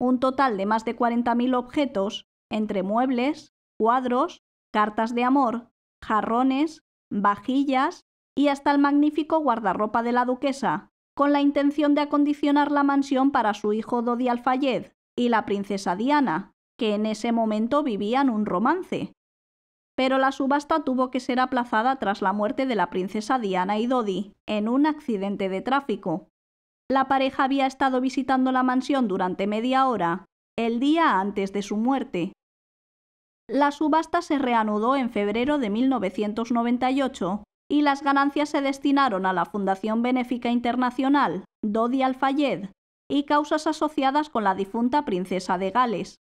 un total de más de 40.000 objetos, entre muebles, cuadros, cartas de amor, jarrones, vajillas, y hasta el magnífico guardarropa de la duquesa, con la intención de acondicionar la mansión para su hijo Dodi Alfayed y la princesa Diana, que en ese momento vivían un romance. Pero la subasta tuvo que ser aplazada tras la muerte de la princesa Diana y Dodi en un accidente de tráfico. La pareja había estado visitando la mansión durante media hora, el día antes de su muerte. La subasta se reanudó en febrero de 1998 y las ganancias se destinaron a la Fundación Benéfica Internacional Dodi Al-Fayed y causas asociadas con la difunta princesa de Gales.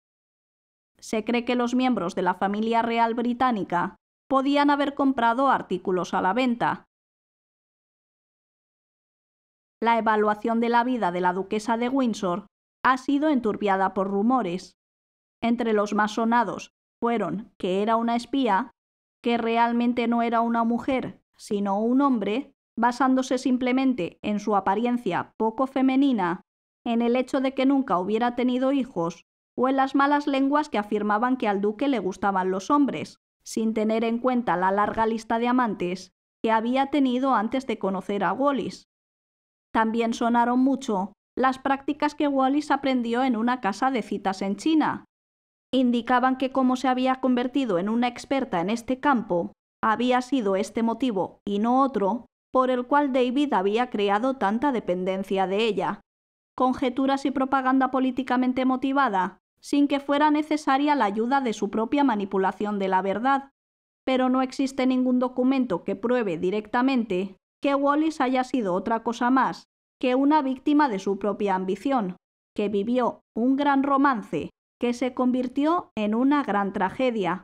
Se cree que los miembros de la familia real británica podían haber comprado artículos a la venta. La evaluación de la vida de la duquesa de Windsor ha sido enturbiada por rumores. Entre los más sonados fueron que era una espía, que realmente no era una mujer sino un hombre, basándose simplemente en su apariencia poco femenina, en el hecho de que nunca hubiera tenido hijos o en las malas lenguas que afirmaban que al duque le gustaban los hombres, sin tener en cuenta la larga lista de amantes que había tenido antes de conocer a Wallis. También sonaron mucho las prácticas que Wallis aprendió en una casa de citas en China. Indicaban que como se había convertido en una experta en este campo, había sido este motivo, y no otro, por el cual David había creado tanta dependencia de ella. Conjeturas y propaganda políticamente motivada, sin que fuera necesaria la ayuda de su propia manipulación de la verdad. Pero no existe ningún documento que pruebe directamente que Wallis haya sido otra cosa más que una víctima de su propia ambición, que vivió un gran romance que se convirtió en una gran tragedia,